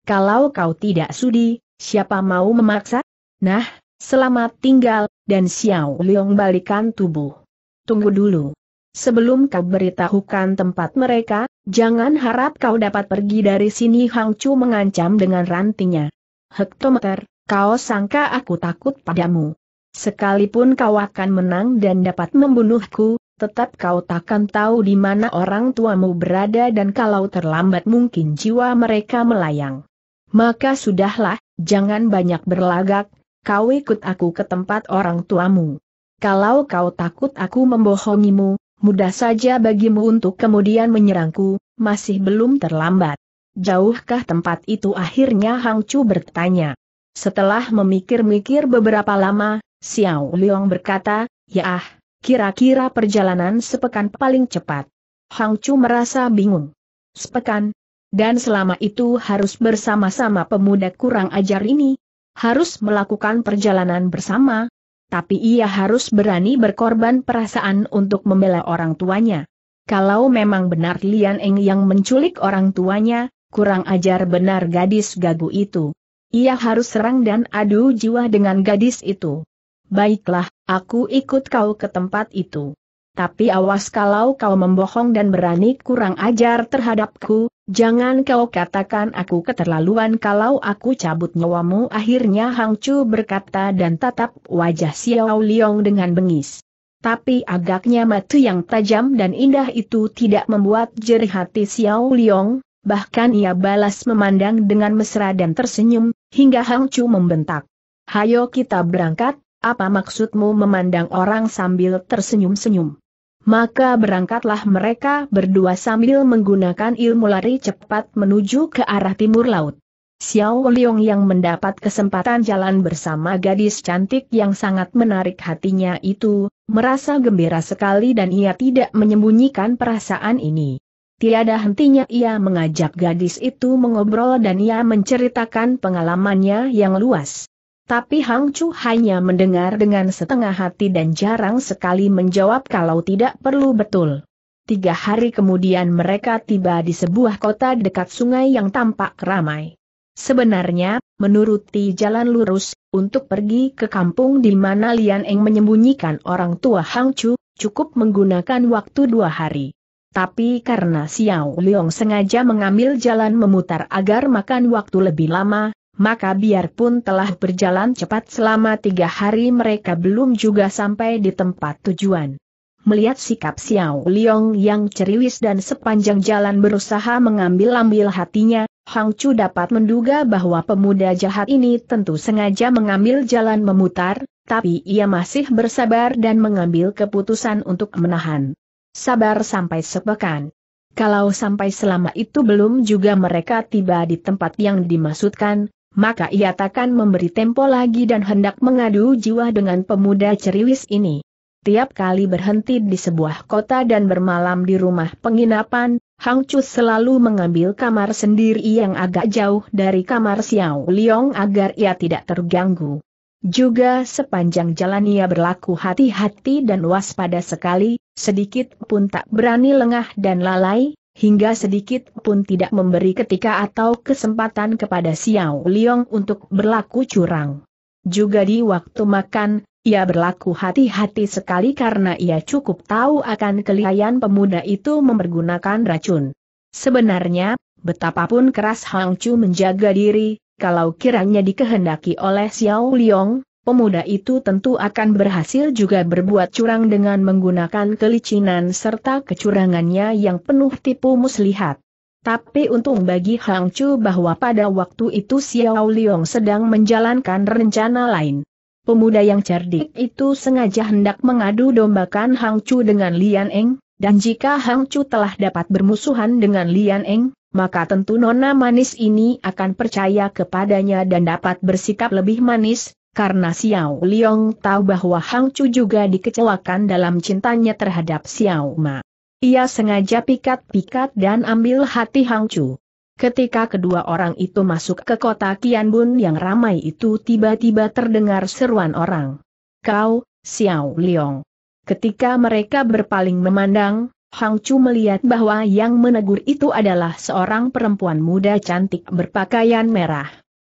Kalau kau tidak sudi, siapa mau memaksa? Nah, Selamat tinggal, dan Xiao Liong balikan tubuh. Tunggu dulu. Sebelum kau beritahukan tempat mereka, jangan harap kau dapat pergi dari sini Hang Chu mengancam dengan rantinya. Hektometer, kau sangka aku takut padamu. Sekalipun kau akan menang dan dapat membunuhku, tetap kau takkan tahu di mana orang tuamu berada dan kalau terlambat mungkin jiwa mereka melayang. Maka sudahlah, jangan banyak berlagak, kau ikut aku ke tempat orang tuamu. Kalau kau takut aku membohongimu, mudah saja bagimu untuk kemudian menyerangku, masih belum terlambat. Jauhkah tempat itu akhirnya Hang Chu bertanya. Setelah memikir-mikir beberapa lama, Xiao Liang berkata, ya ah, kira-kira perjalanan sepekan paling cepat. Hang Chu merasa bingung. Sepekan, dan selama itu harus bersama-sama pemuda kurang ajar ini, harus melakukan perjalanan bersama, tapi ia harus berani berkorban perasaan untuk membela orang tuanya. Kalau memang benar Lian Eng yang menculik orang tuanya, kurang ajar benar gadis gagu itu. Ia harus serang dan adu jiwa dengan gadis itu. Baiklah, aku ikut kau ke tempat itu tapi awas kalau kau membohong dan berani kurang ajar terhadapku, jangan kau katakan aku keterlaluan kalau aku cabut nyawamu. Akhirnya Hang Chu berkata dan tatap wajah Xiao Liong dengan bengis. Tapi agaknya mata yang tajam dan indah itu tidak membuat jerih hati Xiao Liong, bahkan ia balas memandang dengan mesra dan tersenyum, hingga Hang Chu membentak. Hayo kita berangkat, apa maksudmu memandang orang sambil tersenyum-senyum? Maka berangkatlah mereka berdua sambil menggunakan ilmu lari cepat menuju ke arah timur laut. Xiao Liong yang mendapat kesempatan jalan bersama gadis cantik yang sangat menarik hatinya itu, merasa gembira sekali dan ia tidak menyembunyikan perasaan ini. Tiada hentinya ia mengajak gadis itu mengobrol dan ia menceritakan pengalamannya yang luas. Tapi Hang Chu hanya mendengar dengan setengah hati dan jarang sekali menjawab kalau tidak perlu betul. Tiga hari kemudian mereka tiba di sebuah kota dekat sungai yang tampak ramai. Sebenarnya, menuruti jalan lurus, untuk pergi ke kampung di mana Lian Eng menyembunyikan orang tua Hang Chu, cukup menggunakan waktu dua hari. Tapi karena Xiao Leong sengaja mengambil jalan memutar agar makan waktu lebih lama, maka biarpun telah berjalan cepat selama tiga hari mereka belum juga sampai di tempat tujuan. Melihat sikap Xiao Liong yang ceriwis dan sepanjang jalan berusaha mengambil-ambil hatinya, Hang Chu dapat menduga bahwa pemuda jahat ini tentu sengaja mengambil jalan memutar, tapi ia masih bersabar dan mengambil keputusan untuk menahan. Sabar sampai sepekan. Kalau sampai selama itu belum juga mereka tiba di tempat yang dimaksudkan, maka ia takkan memberi tempo lagi dan hendak mengadu jiwa dengan pemuda ceriwis ini. Tiap kali berhenti di sebuah kota dan bermalam di rumah penginapan, Hang Chu selalu mengambil kamar sendiri yang agak jauh dari kamar Xiao Liong agar ia tidak terganggu. Juga sepanjang jalan ia berlaku hati-hati dan waspada sekali, sedikit pun tak berani lengah dan lalai, hingga sedikit pun tidak memberi ketika atau kesempatan kepada Xiao Liong untuk berlaku curang. Juga di waktu makan, ia berlaku hati-hati sekali karena ia cukup tahu akan kelihayan pemuda itu mempergunakan racun. Sebenarnya, betapapun keras Hang Chu menjaga diri, kalau kiranya dikehendaki oleh Xiao Liong, pemuda itu tentu akan berhasil juga berbuat curang dengan menggunakan kelicinan serta kecurangannya yang penuh tipu muslihat. Tapi untung bagi Hang Chu bahwa pada waktu itu Xiao Liong sedang menjalankan rencana lain. Pemuda yang cerdik itu sengaja hendak mengadu dombakan Hang Chu dengan Lian Eng, dan jika Hang Chu telah dapat bermusuhan dengan Lian Eng, maka tentu nona manis ini akan percaya kepadanya dan dapat bersikap lebih manis, karena Xiao Liong tahu bahwa Hang Chu juga dikecewakan dalam cintanya terhadap Xiao Ma. Ia sengaja pikat-pikat dan ambil hati Hang Chu. Ketika kedua orang itu masuk ke kota Kianbun yang ramai itu tiba-tiba terdengar seruan orang. Kau, Xiao Liong. Ketika mereka berpaling memandang, Hang Chu melihat bahwa yang menegur itu adalah seorang perempuan muda cantik berpakaian merah.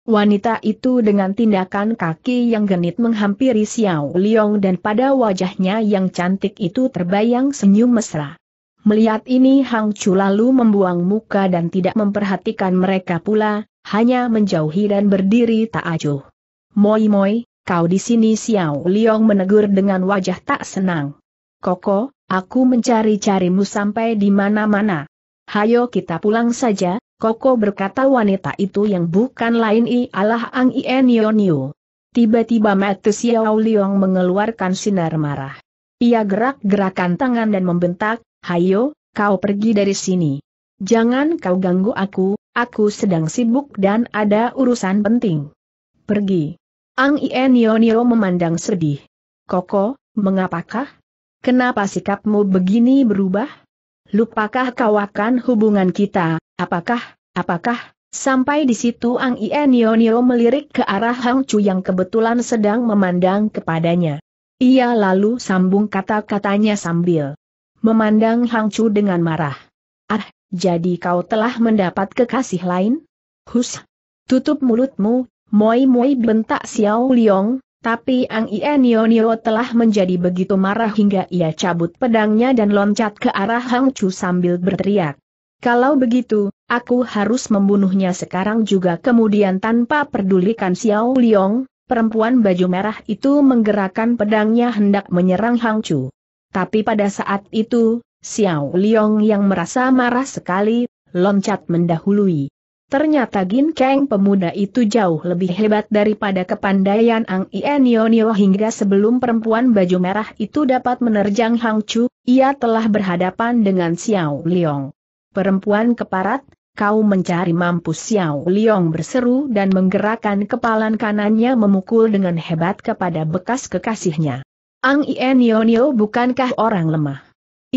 Wanita itu dengan tindakan kaki yang genit menghampiri Xiao Liong dan pada wajahnya yang cantik itu terbayang senyum mesra. Melihat ini Hang Chu lalu membuang muka dan tidak memperhatikan mereka pula, hanya menjauhi dan berdiri tak acuh. Moi moi, kau di sini Xiao Liong menegur dengan wajah tak senang. Koko, aku mencari-carimu sampai di mana-mana. Hayo kita pulang saja, Koko berkata wanita itu yang bukan lain ialah Ang Ien Yonio. Tiba-tiba Matu Xiao Liong mengeluarkan sinar marah. Ia gerak-gerakan tangan dan membentak, Hayo, kau pergi dari sini. Jangan kau ganggu aku, aku sedang sibuk dan ada urusan penting. Pergi. Ang Ien Yonio memandang sedih. Koko, mengapakah? Kenapa sikapmu begini berubah? Lupakah kau akan hubungan kita, Apakah, apakah, sampai di situ Ang Ienionio melirik ke arah Hang Chu yang kebetulan sedang memandang kepadanya. Ia lalu sambung kata-katanya sambil memandang Hang Chu dengan marah. Ah, jadi kau telah mendapat kekasih lain? Hus, tutup mulutmu, moi-moi bentak Xiao Liong, tapi Ang Ienionio telah menjadi begitu marah hingga ia cabut pedangnya dan loncat ke arah Hang Chu sambil berteriak. Kalau begitu, aku harus membunuhnya sekarang juga kemudian tanpa pedulikan Xiao Liong, perempuan baju merah itu menggerakkan pedangnya hendak menyerang Hang Chu. Tapi pada saat itu, Xiao Liong yang merasa marah sekali, loncat mendahului. Ternyata Gin Kang pemuda itu jauh lebih hebat daripada kepandaian Ang Ienionio hingga sebelum perempuan baju merah itu dapat menerjang Hang Chu, ia telah berhadapan dengan Xiao Liong. Perempuan keparat, kau mencari mampus Xiao Liong berseru dan menggerakkan kepalan kanannya memukul dengan hebat kepada bekas kekasihnya. Ang Ien Yonio bukankah orang lemah?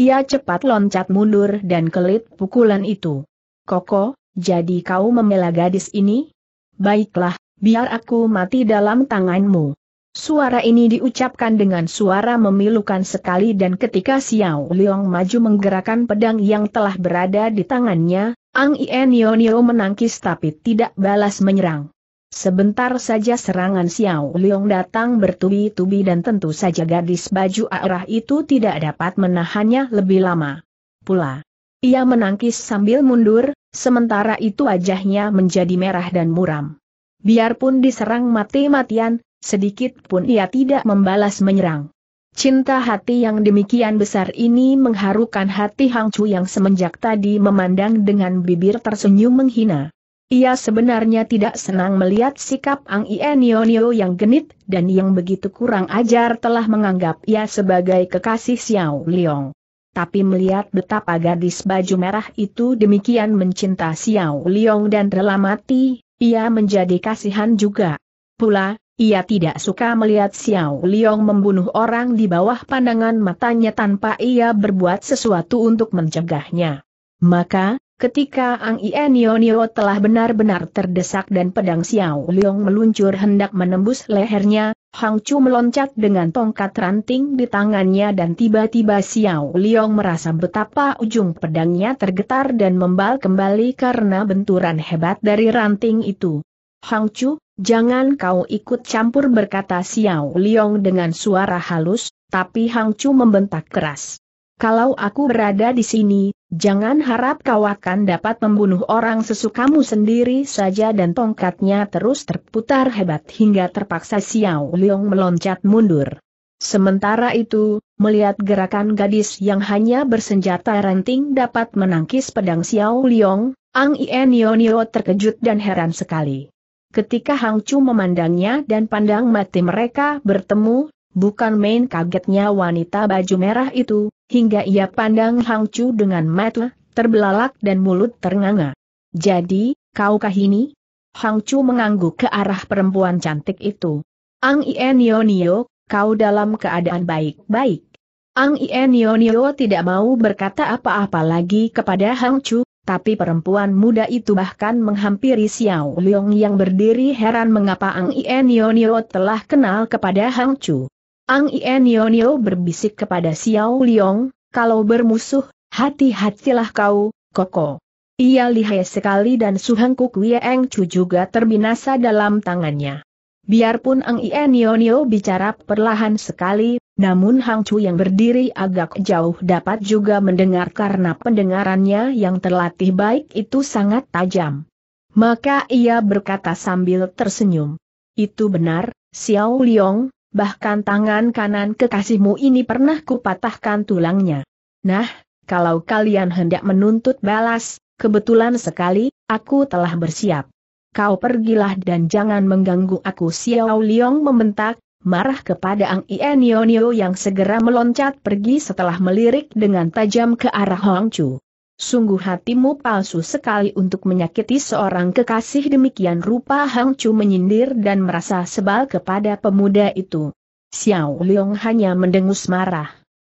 Ia cepat loncat mundur dan kelit pukulan itu. Koko, jadi kau memela gadis ini? Baiklah, biar aku mati dalam tanganmu. Suara ini diucapkan dengan suara memilukan sekali dan ketika Xiao Liang maju menggerakkan pedang yang telah berada di tangannya, Ang Ien Yonio menangkis tapi tidak balas menyerang. Sebentar saja serangan Xiao Liang datang bertubi-tubi dan tentu saja gadis baju arah itu tidak dapat menahannya lebih lama. Pula, ia menangkis sambil mundur, sementara itu wajahnya menjadi merah dan muram. Biarpun diserang mati-matian, sedikit pun ia tidak membalas menyerang. Cinta hati yang demikian besar ini mengharukan hati Hang Chu yang semenjak tadi memandang dengan bibir tersenyum menghina. Ia sebenarnya tidak senang melihat sikap Ang Ienionio yang genit dan yang begitu kurang ajar telah menganggap ia sebagai kekasih Xiao Liong. Tapi melihat betapa gadis baju merah itu demikian mencinta Xiao Liong dan rela mati, ia menjadi kasihan juga. Pula, ia tidak suka melihat Xiao Liang membunuh orang di bawah pandangan matanya tanpa ia berbuat sesuatu untuk mencegahnya. Maka, ketika Ang Ienionio telah benar-benar terdesak dan pedang Xiao Liong meluncur hendak menembus lehernya, Hang Chu meloncat dengan tongkat ranting di tangannya dan tiba-tiba Xiao Liong merasa betapa ujung pedangnya tergetar dan membal kembali karena benturan hebat dari ranting itu. Hang Chu, Jangan kau ikut campur berkata Xiao Liong dengan suara halus, tapi Hang Chu membentak keras. Kalau aku berada di sini, jangan harap kau akan dapat membunuh orang sesukamu sendiri saja dan tongkatnya terus terputar hebat hingga terpaksa Xiao Liong meloncat mundur. Sementara itu, melihat gerakan gadis yang hanya bersenjata ranting dapat menangkis pedang Xiao Liong, Ang Ienionio terkejut dan heran sekali. Ketika Hang Chu memandangnya dan pandang mati mereka bertemu, bukan main kagetnya wanita baju merah itu, hingga ia pandang Hang Chu dengan mata, terbelalak dan mulut ternganga. Jadi, kaukah ini? Hang Chu mengangguk ke arah perempuan cantik itu. Ang Ienionio, kau dalam keadaan baik-baik. Ang Ienionio tidak mau berkata apa-apa lagi kepada Hang Chu, tapi perempuan muda itu bahkan menghampiri Xiao Liong yang berdiri heran mengapa Ang Ienionio telah kenal kepada Hang Chu. Ang Ienionio berbisik kepada Xiao Liong, kalau bermusuh, hati-hatilah kau, Koko. Ia lihai sekali dan Suheng Kuk Eng Chu juga terbinasa dalam tangannya. Biarpun Ang Ienionio bicara perlahan sekali, namun Hang Chu yang berdiri agak jauh dapat juga mendengar karena pendengarannya yang terlatih baik itu sangat tajam. Maka ia berkata sambil tersenyum. Itu benar, Xiao Liong, bahkan tangan kanan kekasihmu ini pernah kupatahkan tulangnya. Nah, kalau kalian hendak menuntut balas, kebetulan sekali, aku telah bersiap. Kau pergilah dan jangan mengganggu aku Xiao Liong membentak, marah kepada Ang Ienionio yang segera meloncat pergi setelah melirik dengan tajam ke arah Hong Chu. Sungguh hatimu palsu sekali untuk menyakiti seorang kekasih demikian rupa Hang Chu menyindir dan merasa sebal kepada pemuda itu. Xiao Leong hanya mendengus marah.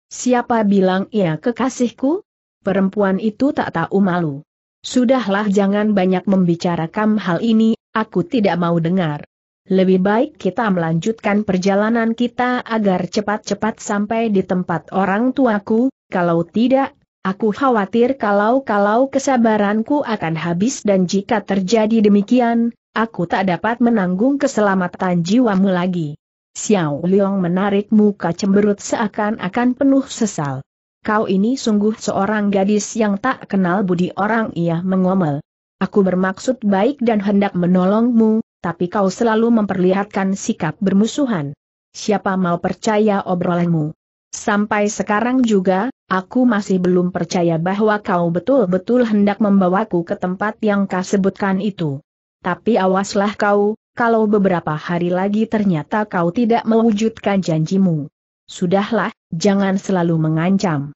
Siapa bilang ia kekasihku? Perempuan itu tak tahu malu. Sudahlah jangan banyak membicarakan hal ini, aku tidak mau dengar lebih baik kita melanjutkan perjalanan kita agar cepat-cepat sampai di tempat orang tuaku, kalau tidak, aku khawatir kalau-kalau kesabaranku akan habis dan jika terjadi demikian, aku tak dapat menanggung keselamatan jiwamu lagi. Xiao Liang menarik muka cemberut seakan-akan penuh sesal. Kau ini sungguh seorang gadis yang tak kenal budi orang ia mengomel. Aku bermaksud baik dan hendak menolongmu, tapi kau selalu memperlihatkan sikap bermusuhan. Siapa mau percaya obrolanmu? Sampai sekarang juga, aku masih belum percaya bahwa kau betul-betul hendak membawaku ke tempat yang kau sebutkan itu. Tapi awaslah kau, kalau beberapa hari lagi ternyata kau tidak mewujudkan janjimu. Sudahlah, jangan selalu mengancam.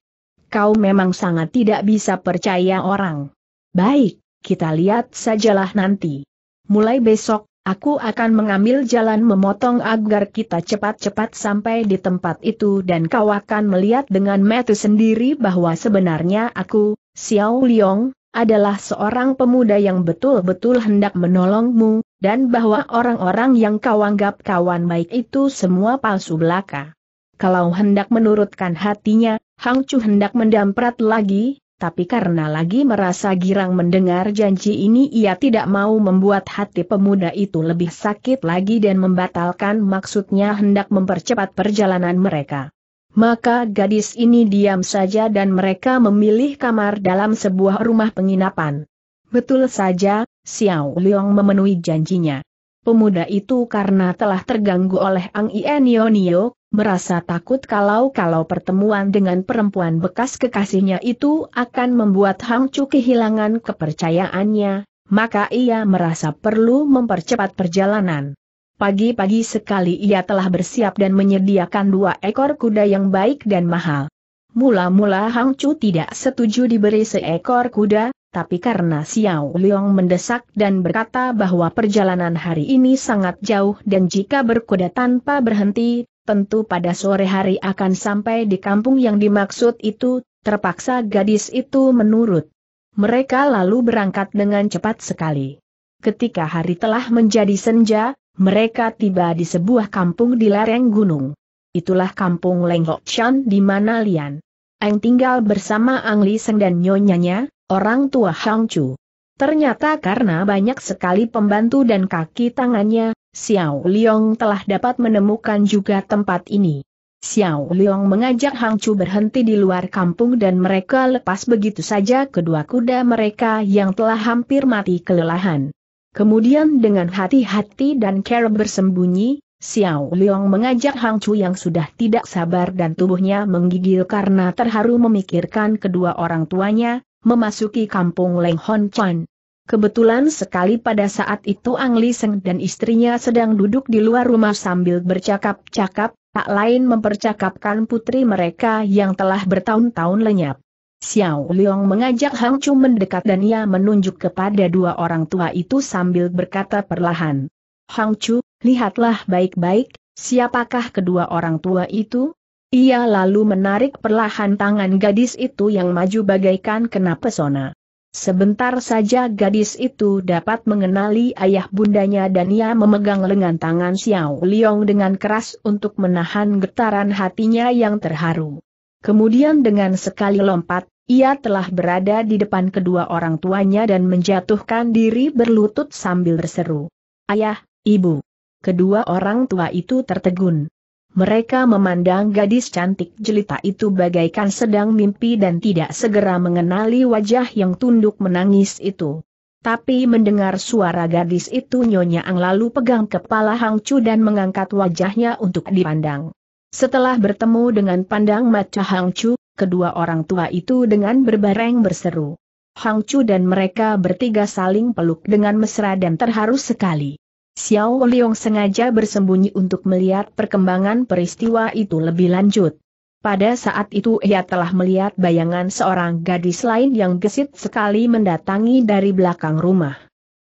Kau memang sangat tidak bisa percaya orang. Baik, kita lihat sajalah nanti. Mulai besok, Aku akan mengambil jalan memotong agar kita cepat-cepat sampai di tempat itu dan kau akan melihat dengan mata sendiri bahwa sebenarnya aku, Xiao Liong, adalah seorang pemuda yang betul-betul hendak menolongmu, dan bahwa orang-orang yang kau anggap kawan baik itu semua palsu belaka. Kalau hendak menurutkan hatinya, Hang Chu hendak mendamprat lagi, tapi karena lagi merasa girang mendengar janji ini ia tidak mau membuat hati pemuda itu lebih sakit lagi dan membatalkan maksudnya hendak mempercepat perjalanan mereka. Maka gadis ini diam saja dan mereka memilih kamar dalam sebuah rumah penginapan. Betul saja, Xiao Liang memenuhi janjinya. Pemuda itu karena telah terganggu oleh Ang Ienionio, merasa takut kalau-kalau pertemuan dengan perempuan bekas kekasihnya itu akan membuat Hang Chu kehilangan kepercayaannya, maka ia merasa perlu mempercepat perjalanan. Pagi-pagi sekali ia telah bersiap dan menyediakan dua ekor kuda yang baik dan mahal. Mula-mula Hang Chu tidak setuju diberi seekor kuda, tapi karena Xiao Liang mendesak dan berkata bahwa perjalanan hari ini sangat jauh dan jika berkuda tanpa berhenti, tentu pada sore hari akan sampai di kampung yang dimaksud itu, terpaksa gadis itu menurut. Mereka lalu berangkat dengan cepat sekali. Ketika hari telah menjadi senja, mereka tiba di sebuah kampung di lereng gunung. Itulah kampung Chan di mana Lian Eng tinggal bersama Ang Li Seng dan nyonyanya, orang tua Hang Chu. Ternyata karena banyak sekali pembantu dan kaki tangannya, Xiao Liong telah dapat menemukan juga tempat ini. Xiao Liong mengajak Hang Chu berhenti di luar kampung dan mereka lepas begitu saja kedua kuda mereka yang telah hampir mati kelelahan. Kemudian dengan hati-hati dan care bersembunyi, Xiao Liong mengajak Hang Chu yang sudah tidak sabar dan tubuhnya menggigil karena terharu memikirkan kedua orang tuanya, memasuki kampung Leng Hon Chuan. Kebetulan sekali pada saat itu Ang Li Seng dan istrinya sedang duduk di luar rumah sambil bercakap-cakap, tak lain mempercakapkan putri mereka yang telah bertahun-tahun lenyap. Xiao Liang mengajak Hang Chu mendekat dan ia menunjuk kepada dua orang tua itu sambil berkata perlahan. Hang Chu, lihatlah baik-baik, siapakah kedua orang tua itu? Ia lalu menarik perlahan tangan gadis itu yang maju bagaikan kena pesona. Sebentar saja gadis itu dapat mengenali ayah bundanya dan ia memegang lengan tangan Xiao Liong dengan keras untuk menahan getaran hatinya yang terharu. Kemudian dengan sekali lompat, ia telah berada di depan kedua orang tuanya dan menjatuhkan diri berlutut sambil berseru. Ayah, ibu. Kedua orang tua itu tertegun. Mereka memandang gadis cantik jelita itu bagaikan sedang mimpi dan tidak segera mengenali wajah yang tunduk menangis itu. Tapi mendengar suara gadis itu Nyonya Ang lalu pegang kepala Hang Chu dan mengangkat wajahnya untuk dipandang. Setelah bertemu dengan pandang mata Hang Chu, kedua orang tua itu dengan berbareng berseru. Hang Chu dan mereka bertiga saling peluk dengan mesra dan terharu sekali. Xiao Liong sengaja bersembunyi untuk melihat perkembangan peristiwa itu lebih lanjut. Pada saat itu ia telah melihat bayangan seorang gadis lain yang gesit sekali mendatangi dari belakang rumah.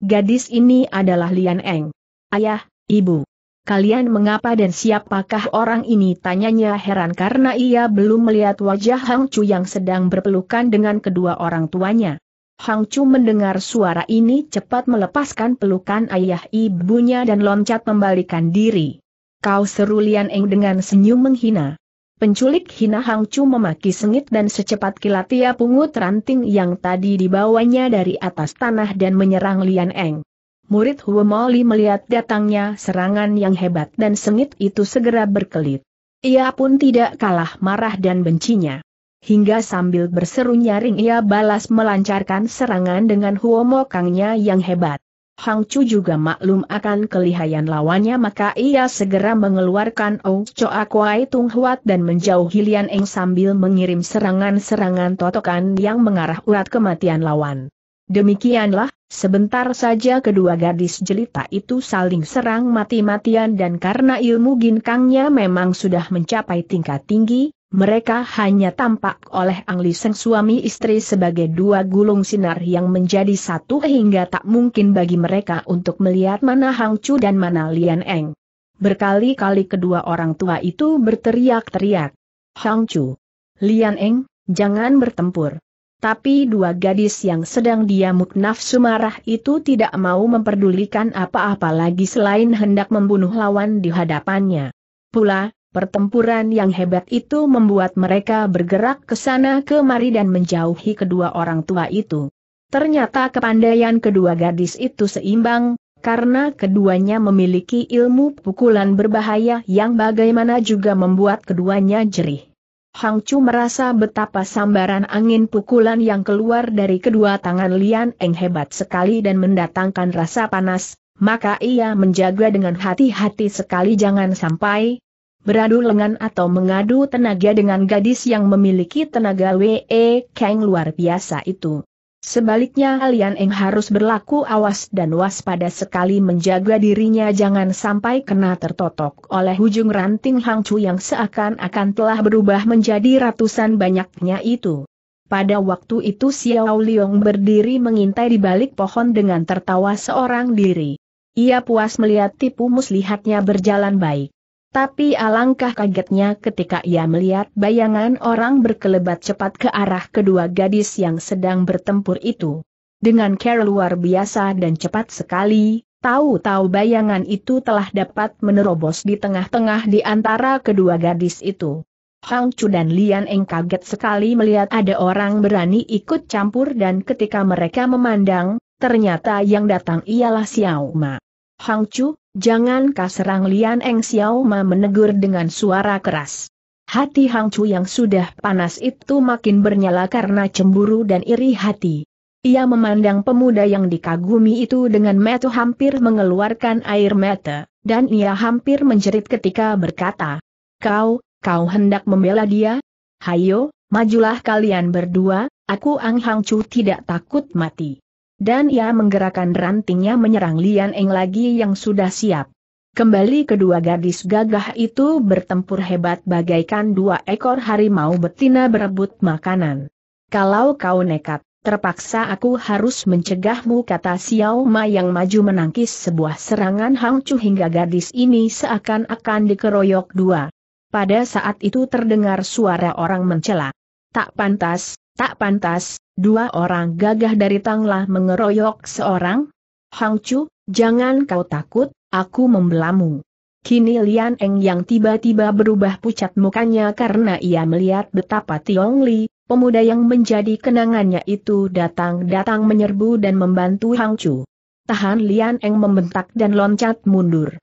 Gadis ini adalah Lian Eng. Ayah, ibu. Kalian mengapa dan siapakah orang ini tanyanya heran karena ia belum melihat wajah Hang Chu yang sedang berpelukan dengan kedua orang tuanya. Hang Chu mendengar suara ini cepat melepaskan pelukan ayah ibunya dan loncat membalikan diri. Kau seru Lian Eng dengan senyum menghina. Penculik hina Hang Chu memaki sengit dan secepat kilat ia pungut ranting yang tadi dibawanya dari atas tanah dan menyerang Lian Eng. Murid Huo Moli melihat datangnya serangan yang hebat dan sengit itu segera berkelit. Ia pun tidak kalah marah dan bencinya hingga sambil berseru nyaring ia balas melancarkan serangan dengan huomokangnya yang hebat. Hang Chu juga maklum akan kelihayan lawannya maka ia segera mengeluarkan Ong Choa Kuai Tung Huat dan menjauhi Lian Eng sambil mengirim serangan-serangan totokan yang mengarah urat kematian lawan. Demikianlah, sebentar saja kedua gadis jelita itu saling serang mati-matian dan karena ilmu ginkangnya memang sudah mencapai tingkat tinggi, mereka hanya tampak oleh Angli Seng suami istri sebagai dua gulung sinar yang menjadi satu hingga tak mungkin bagi mereka untuk melihat mana Hang Chu dan mana Lian Eng. Berkali-kali kedua orang tua itu berteriak-teriak. Hang Chu, Lian Eng, jangan bertempur. Tapi dua gadis yang sedang diamuk nafsu marah itu tidak mau memperdulikan apa-apa lagi selain hendak membunuh lawan di hadapannya. Pula, Pertempuran yang hebat itu membuat mereka bergerak ke sana kemari dan menjauhi kedua orang tua itu. Ternyata kepandaian kedua gadis itu seimbang, karena keduanya memiliki ilmu pukulan berbahaya yang bagaimana juga membuat keduanya jerih. Hang Chu merasa betapa sambaran angin pukulan yang keluar dari kedua tangan Lian Eng hebat sekali dan mendatangkan rasa panas, maka ia menjaga dengan hati-hati sekali jangan sampai, beradu lengan atau mengadu tenaga dengan gadis yang memiliki tenaga W.E. Kang luar biasa itu. Sebaliknya Lian Eng harus berlaku awas dan waspada sekali menjaga dirinya jangan sampai kena tertotok oleh ujung ranting Hang Chu yang seakan-akan telah berubah menjadi ratusan banyaknya itu. Pada waktu itu Xiao Liong berdiri mengintai di balik pohon dengan tertawa seorang diri. Ia puas melihat tipu muslihatnya berjalan baik. Tapi alangkah kagetnya ketika ia melihat bayangan orang berkelebat cepat ke arah kedua gadis yang sedang bertempur itu. Dengan care luar biasa dan cepat sekali, tahu-tahu bayangan itu telah dapat menerobos di tengah-tengah di antara kedua gadis itu. Hang Chu dan Lian Eng kaget sekali melihat ada orang berani ikut campur dan ketika mereka memandang, ternyata yang datang ialah Xiao Ma. Hang Chu, Jangan kaserang Lian Eng Xiao Ma menegur dengan suara keras. Hati Hang Chu yang sudah panas itu makin bernyala karena cemburu dan iri hati. Ia memandang pemuda yang dikagumi itu dengan mata hampir mengeluarkan air mata, dan ia hampir menjerit ketika berkata, Kau, kau hendak membela dia? Hayo, majulah kalian berdua, aku Ang Hang Chu tidak takut mati. Dan ia menggerakkan rantingnya menyerang Lian Eng lagi yang sudah siap. Kembali kedua gadis gagah itu bertempur hebat bagaikan dua ekor harimau betina berebut makanan. Kalau kau nekat, terpaksa aku harus mencegahmu kata Xiao Ma yang maju menangkis sebuah serangan Hang Chu hingga gadis ini seakan-akan dikeroyok dua. Pada saat itu terdengar suara orang mencela. Tak pantas, Tak pantas, dua orang gagah dari Tanglah mengeroyok seorang. Hang Chu, jangan kau takut, aku membelamu. Kini Lian Eng yang tiba-tiba berubah pucat mukanya karena ia melihat betapa Tiong Li, pemuda yang menjadi kenangannya itu datang-datang menyerbu dan membantu Hang Chu. Tahan Lian Eng membentak dan loncat mundur.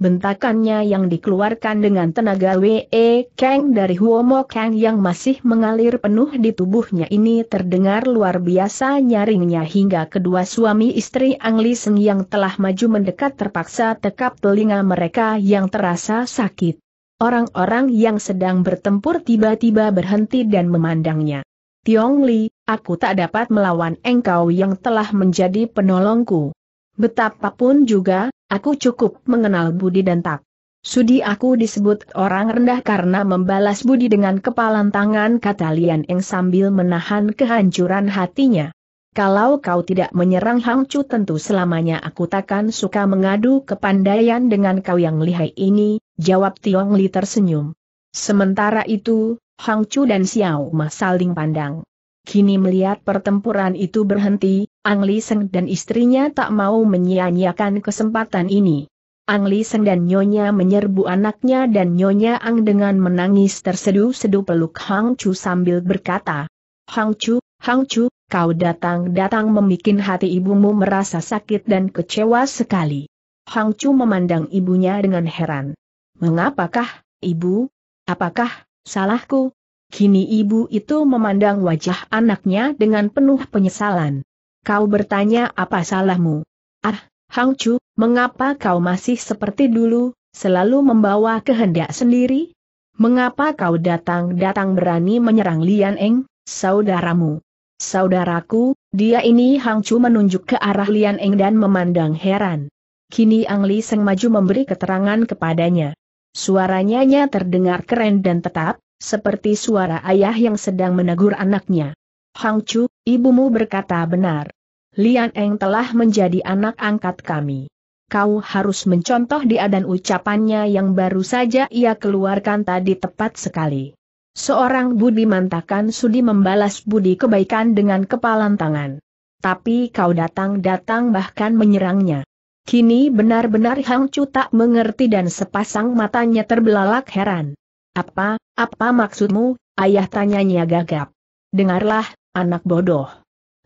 Bentakannya yang dikeluarkan dengan tenaga W.E. Kang dari Huomo Kang yang masih mengalir penuh di tubuhnya ini terdengar luar biasa nyaringnya hingga kedua suami istri Ang Li Seng yang telah maju mendekat terpaksa tekap telinga mereka yang terasa sakit. Orang-orang yang sedang bertempur tiba-tiba berhenti dan memandangnya. Tiong Li, aku tak dapat melawan engkau yang telah menjadi penolongku. Betapapun juga, Aku cukup mengenal Budi dan tak. Sudi aku disebut orang rendah karena membalas Budi dengan kepalan tangan kata Lian Eng sambil menahan kehancuran hatinya. Kalau kau tidak menyerang Hang Chu tentu selamanya aku takkan suka mengadu kepandaian dengan kau yang lihai ini, jawab Tiong Li tersenyum. Sementara itu, Hang Chu dan Xiao Ma saling pandang kini melihat pertempuran itu berhenti, Ang Li Seng dan istrinya tak mau menyia-nyiakan kesempatan ini. Ang Li Seng dan Nyonya menyerbu anaknya dan Nyonya Ang dengan menangis terseduh sedu peluk Hang Chu sambil berkata, Hang Chu, Hang Chu, kau datang-datang membuat hati ibumu merasa sakit dan kecewa sekali. Hang Chu memandang ibunya dengan heran. Mengapakah, ibu? Apakah, salahku? Kini ibu itu memandang wajah anaknya dengan penuh penyesalan. Kau bertanya apa salahmu? Ah, Hang Chu, mengapa kau masih seperti dulu, selalu membawa kehendak sendiri? Mengapa kau datang-datang berani menyerang Lian Eng, saudaramu? Saudaraku, dia ini Hang Chu menunjuk ke arah Lian Eng dan memandang heran. Kini Ang Li Seng maju memberi keterangan kepadanya. Suaranya terdengar keren dan tetap, seperti suara ayah yang sedang menegur anaknya. Hang Chu, ibumu berkata benar. Lian Eng telah menjadi anak angkat kami. Kau harus mencontoh dia dan ucapannya yang baru saja ia keluarkan tadi tepat sekali. Seorang budi mantakan sudi membalas budi kebaikan dengan kepalan tangan. Tapi kau datang-datang bahkan menyerangnya. Kini benar-benar Hang Chu tak mengerti dan sepasang matanya terbelalak heran. Apa, apa maksudmu, ayah tanyanya gagap. Dengarlah, anak bodoh.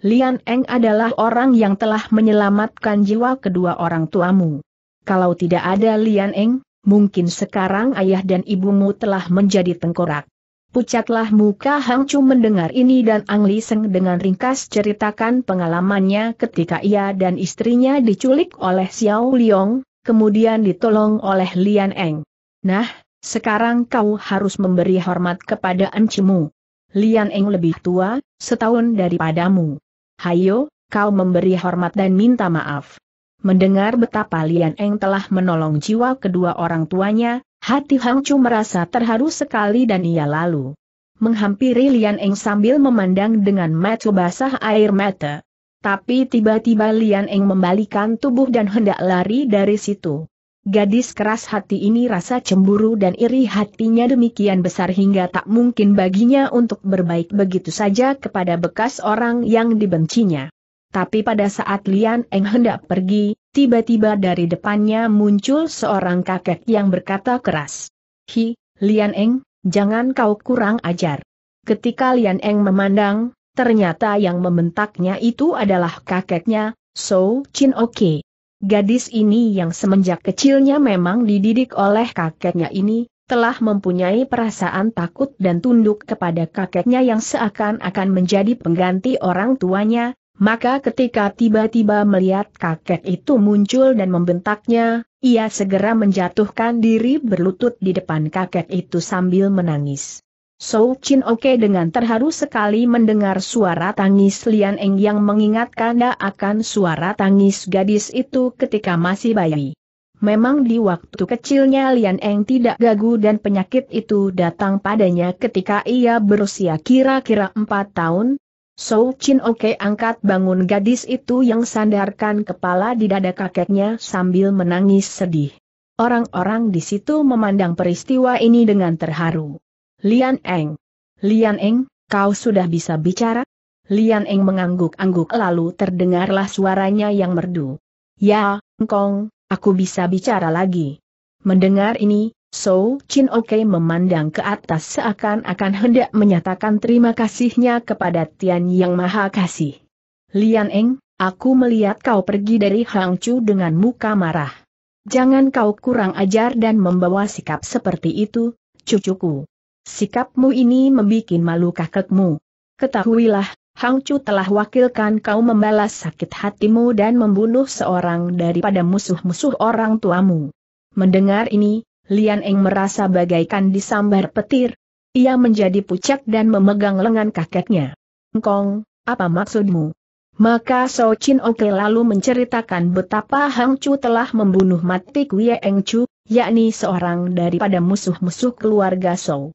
Lian Eng adalah orang yang telah menyelamatkan jiwa kedua orang tuamu. Kalau tidak ada Lian Eng, mungkin sekarang ayah dan ibumu telah menjadi tengkorak. Pucatlah muka Hang Chu mendengar ini dan Ang Li Seng dengan ringkas ceritakan pengalamannya ketika ia dan istrinya diculik oleh Xiao Liong, kemudian ditolong oleh Lian Eng. Nah, sekarang kau harus memberi hormat kepada encimu. Lian Eng lebih tua, setahun daripadamu. Hayo, kau memberi hormat dan minta maaf. Mendengar betapa Lian Eng telah menolong jiwa kedua orang tuanya, hati Hang Chu merasa terharu sekali dan ia lalu menghampiri Lian Eng sambil memandang dengan mata basah air mata. Tapi tiba-tiba Lian Eng membalikan tubuh dan hendak lari dari situ. Gadis keras hati ini rasa cemburu dan iri hatinya demikian besar hingga tak mungkin baginya untuk berbaik begitu saja kepada bekas orang yang dibencinya. Tapi pada saat Lian Eng hendak pergi, tiba-tiba dari depannya muncul seorang kakek yang berkata keras. Hi, Lian Eng, jangan kau kurang ajar. Ketika Lian Eng memandang, ternyata yang membentaknya itu adalah kakeknya, So Chin Oke. Okay. Gadis ini yang semenjak kecilnya memang dididik oleh kakeknya ini, telah mempunyai perasaan takut dan tunduk kepada kakeknya yang seakan-akan menjadi pengganti orang tuanya, maka ketika tiba-tiba melihat kakek itu muncul dan membentaknya, ia segera menjatuhkan diri berlutut di depan kakek itu sambil menangis. Sou Chin Oke dengan terharu sekali mendengar suara tangis Lian Eng yang mengingatkannya akan suara tangis gadis itu ketika masih bayi. Memang di waktu kecilnya Lian Eng tidak gagu dan penyakit itu datang padanya ketika ia berusia kira-kira 4 tahun. Sou Chin Oke angkat bangun gadis itu yang sandarkan kepala di dada kakeknya sambil menangis sedih. Orang-orang di situ memandang peristiwa ini dengan terharu. Lian Eng. Lian Eng, kau sudah bisa bicara? Lian Eng mengangguk-angguk lalu terdengarlah suaranya yang merdu. Ya, Kong, aku bisa bicara lagi. Mendengar ini, So Chin Oke memandang ke atas seakan-akan hendak menyatakan terima kasihnya kepada Tian Yang Maha Kasih. Lian Eng, aku melihat kau pergi dari Hang Chu dengan muka marah. Jangan kau kurang ajar dan membawa sikap seperti itu, cucuku. Sikapmu ini membuat malu kakekmu. Ketahuilah, Hang Chu telah wakilkan kau membalas sakit hatimu dan membunuh seorang daripada musuh-musuh orang tuamu. Mendengar ini, Lian Eng merasa bagaikan disambar petir. Ia menjadi pucat dan memegang lengan kakeknya. Kong, apa maksudmu? Maka So Chin Oke lalu menceritakan betapa Hang Chu telah membunuh mati Kuya Eng Chu, yakni seorang daripada musuh-musuh keluarga So.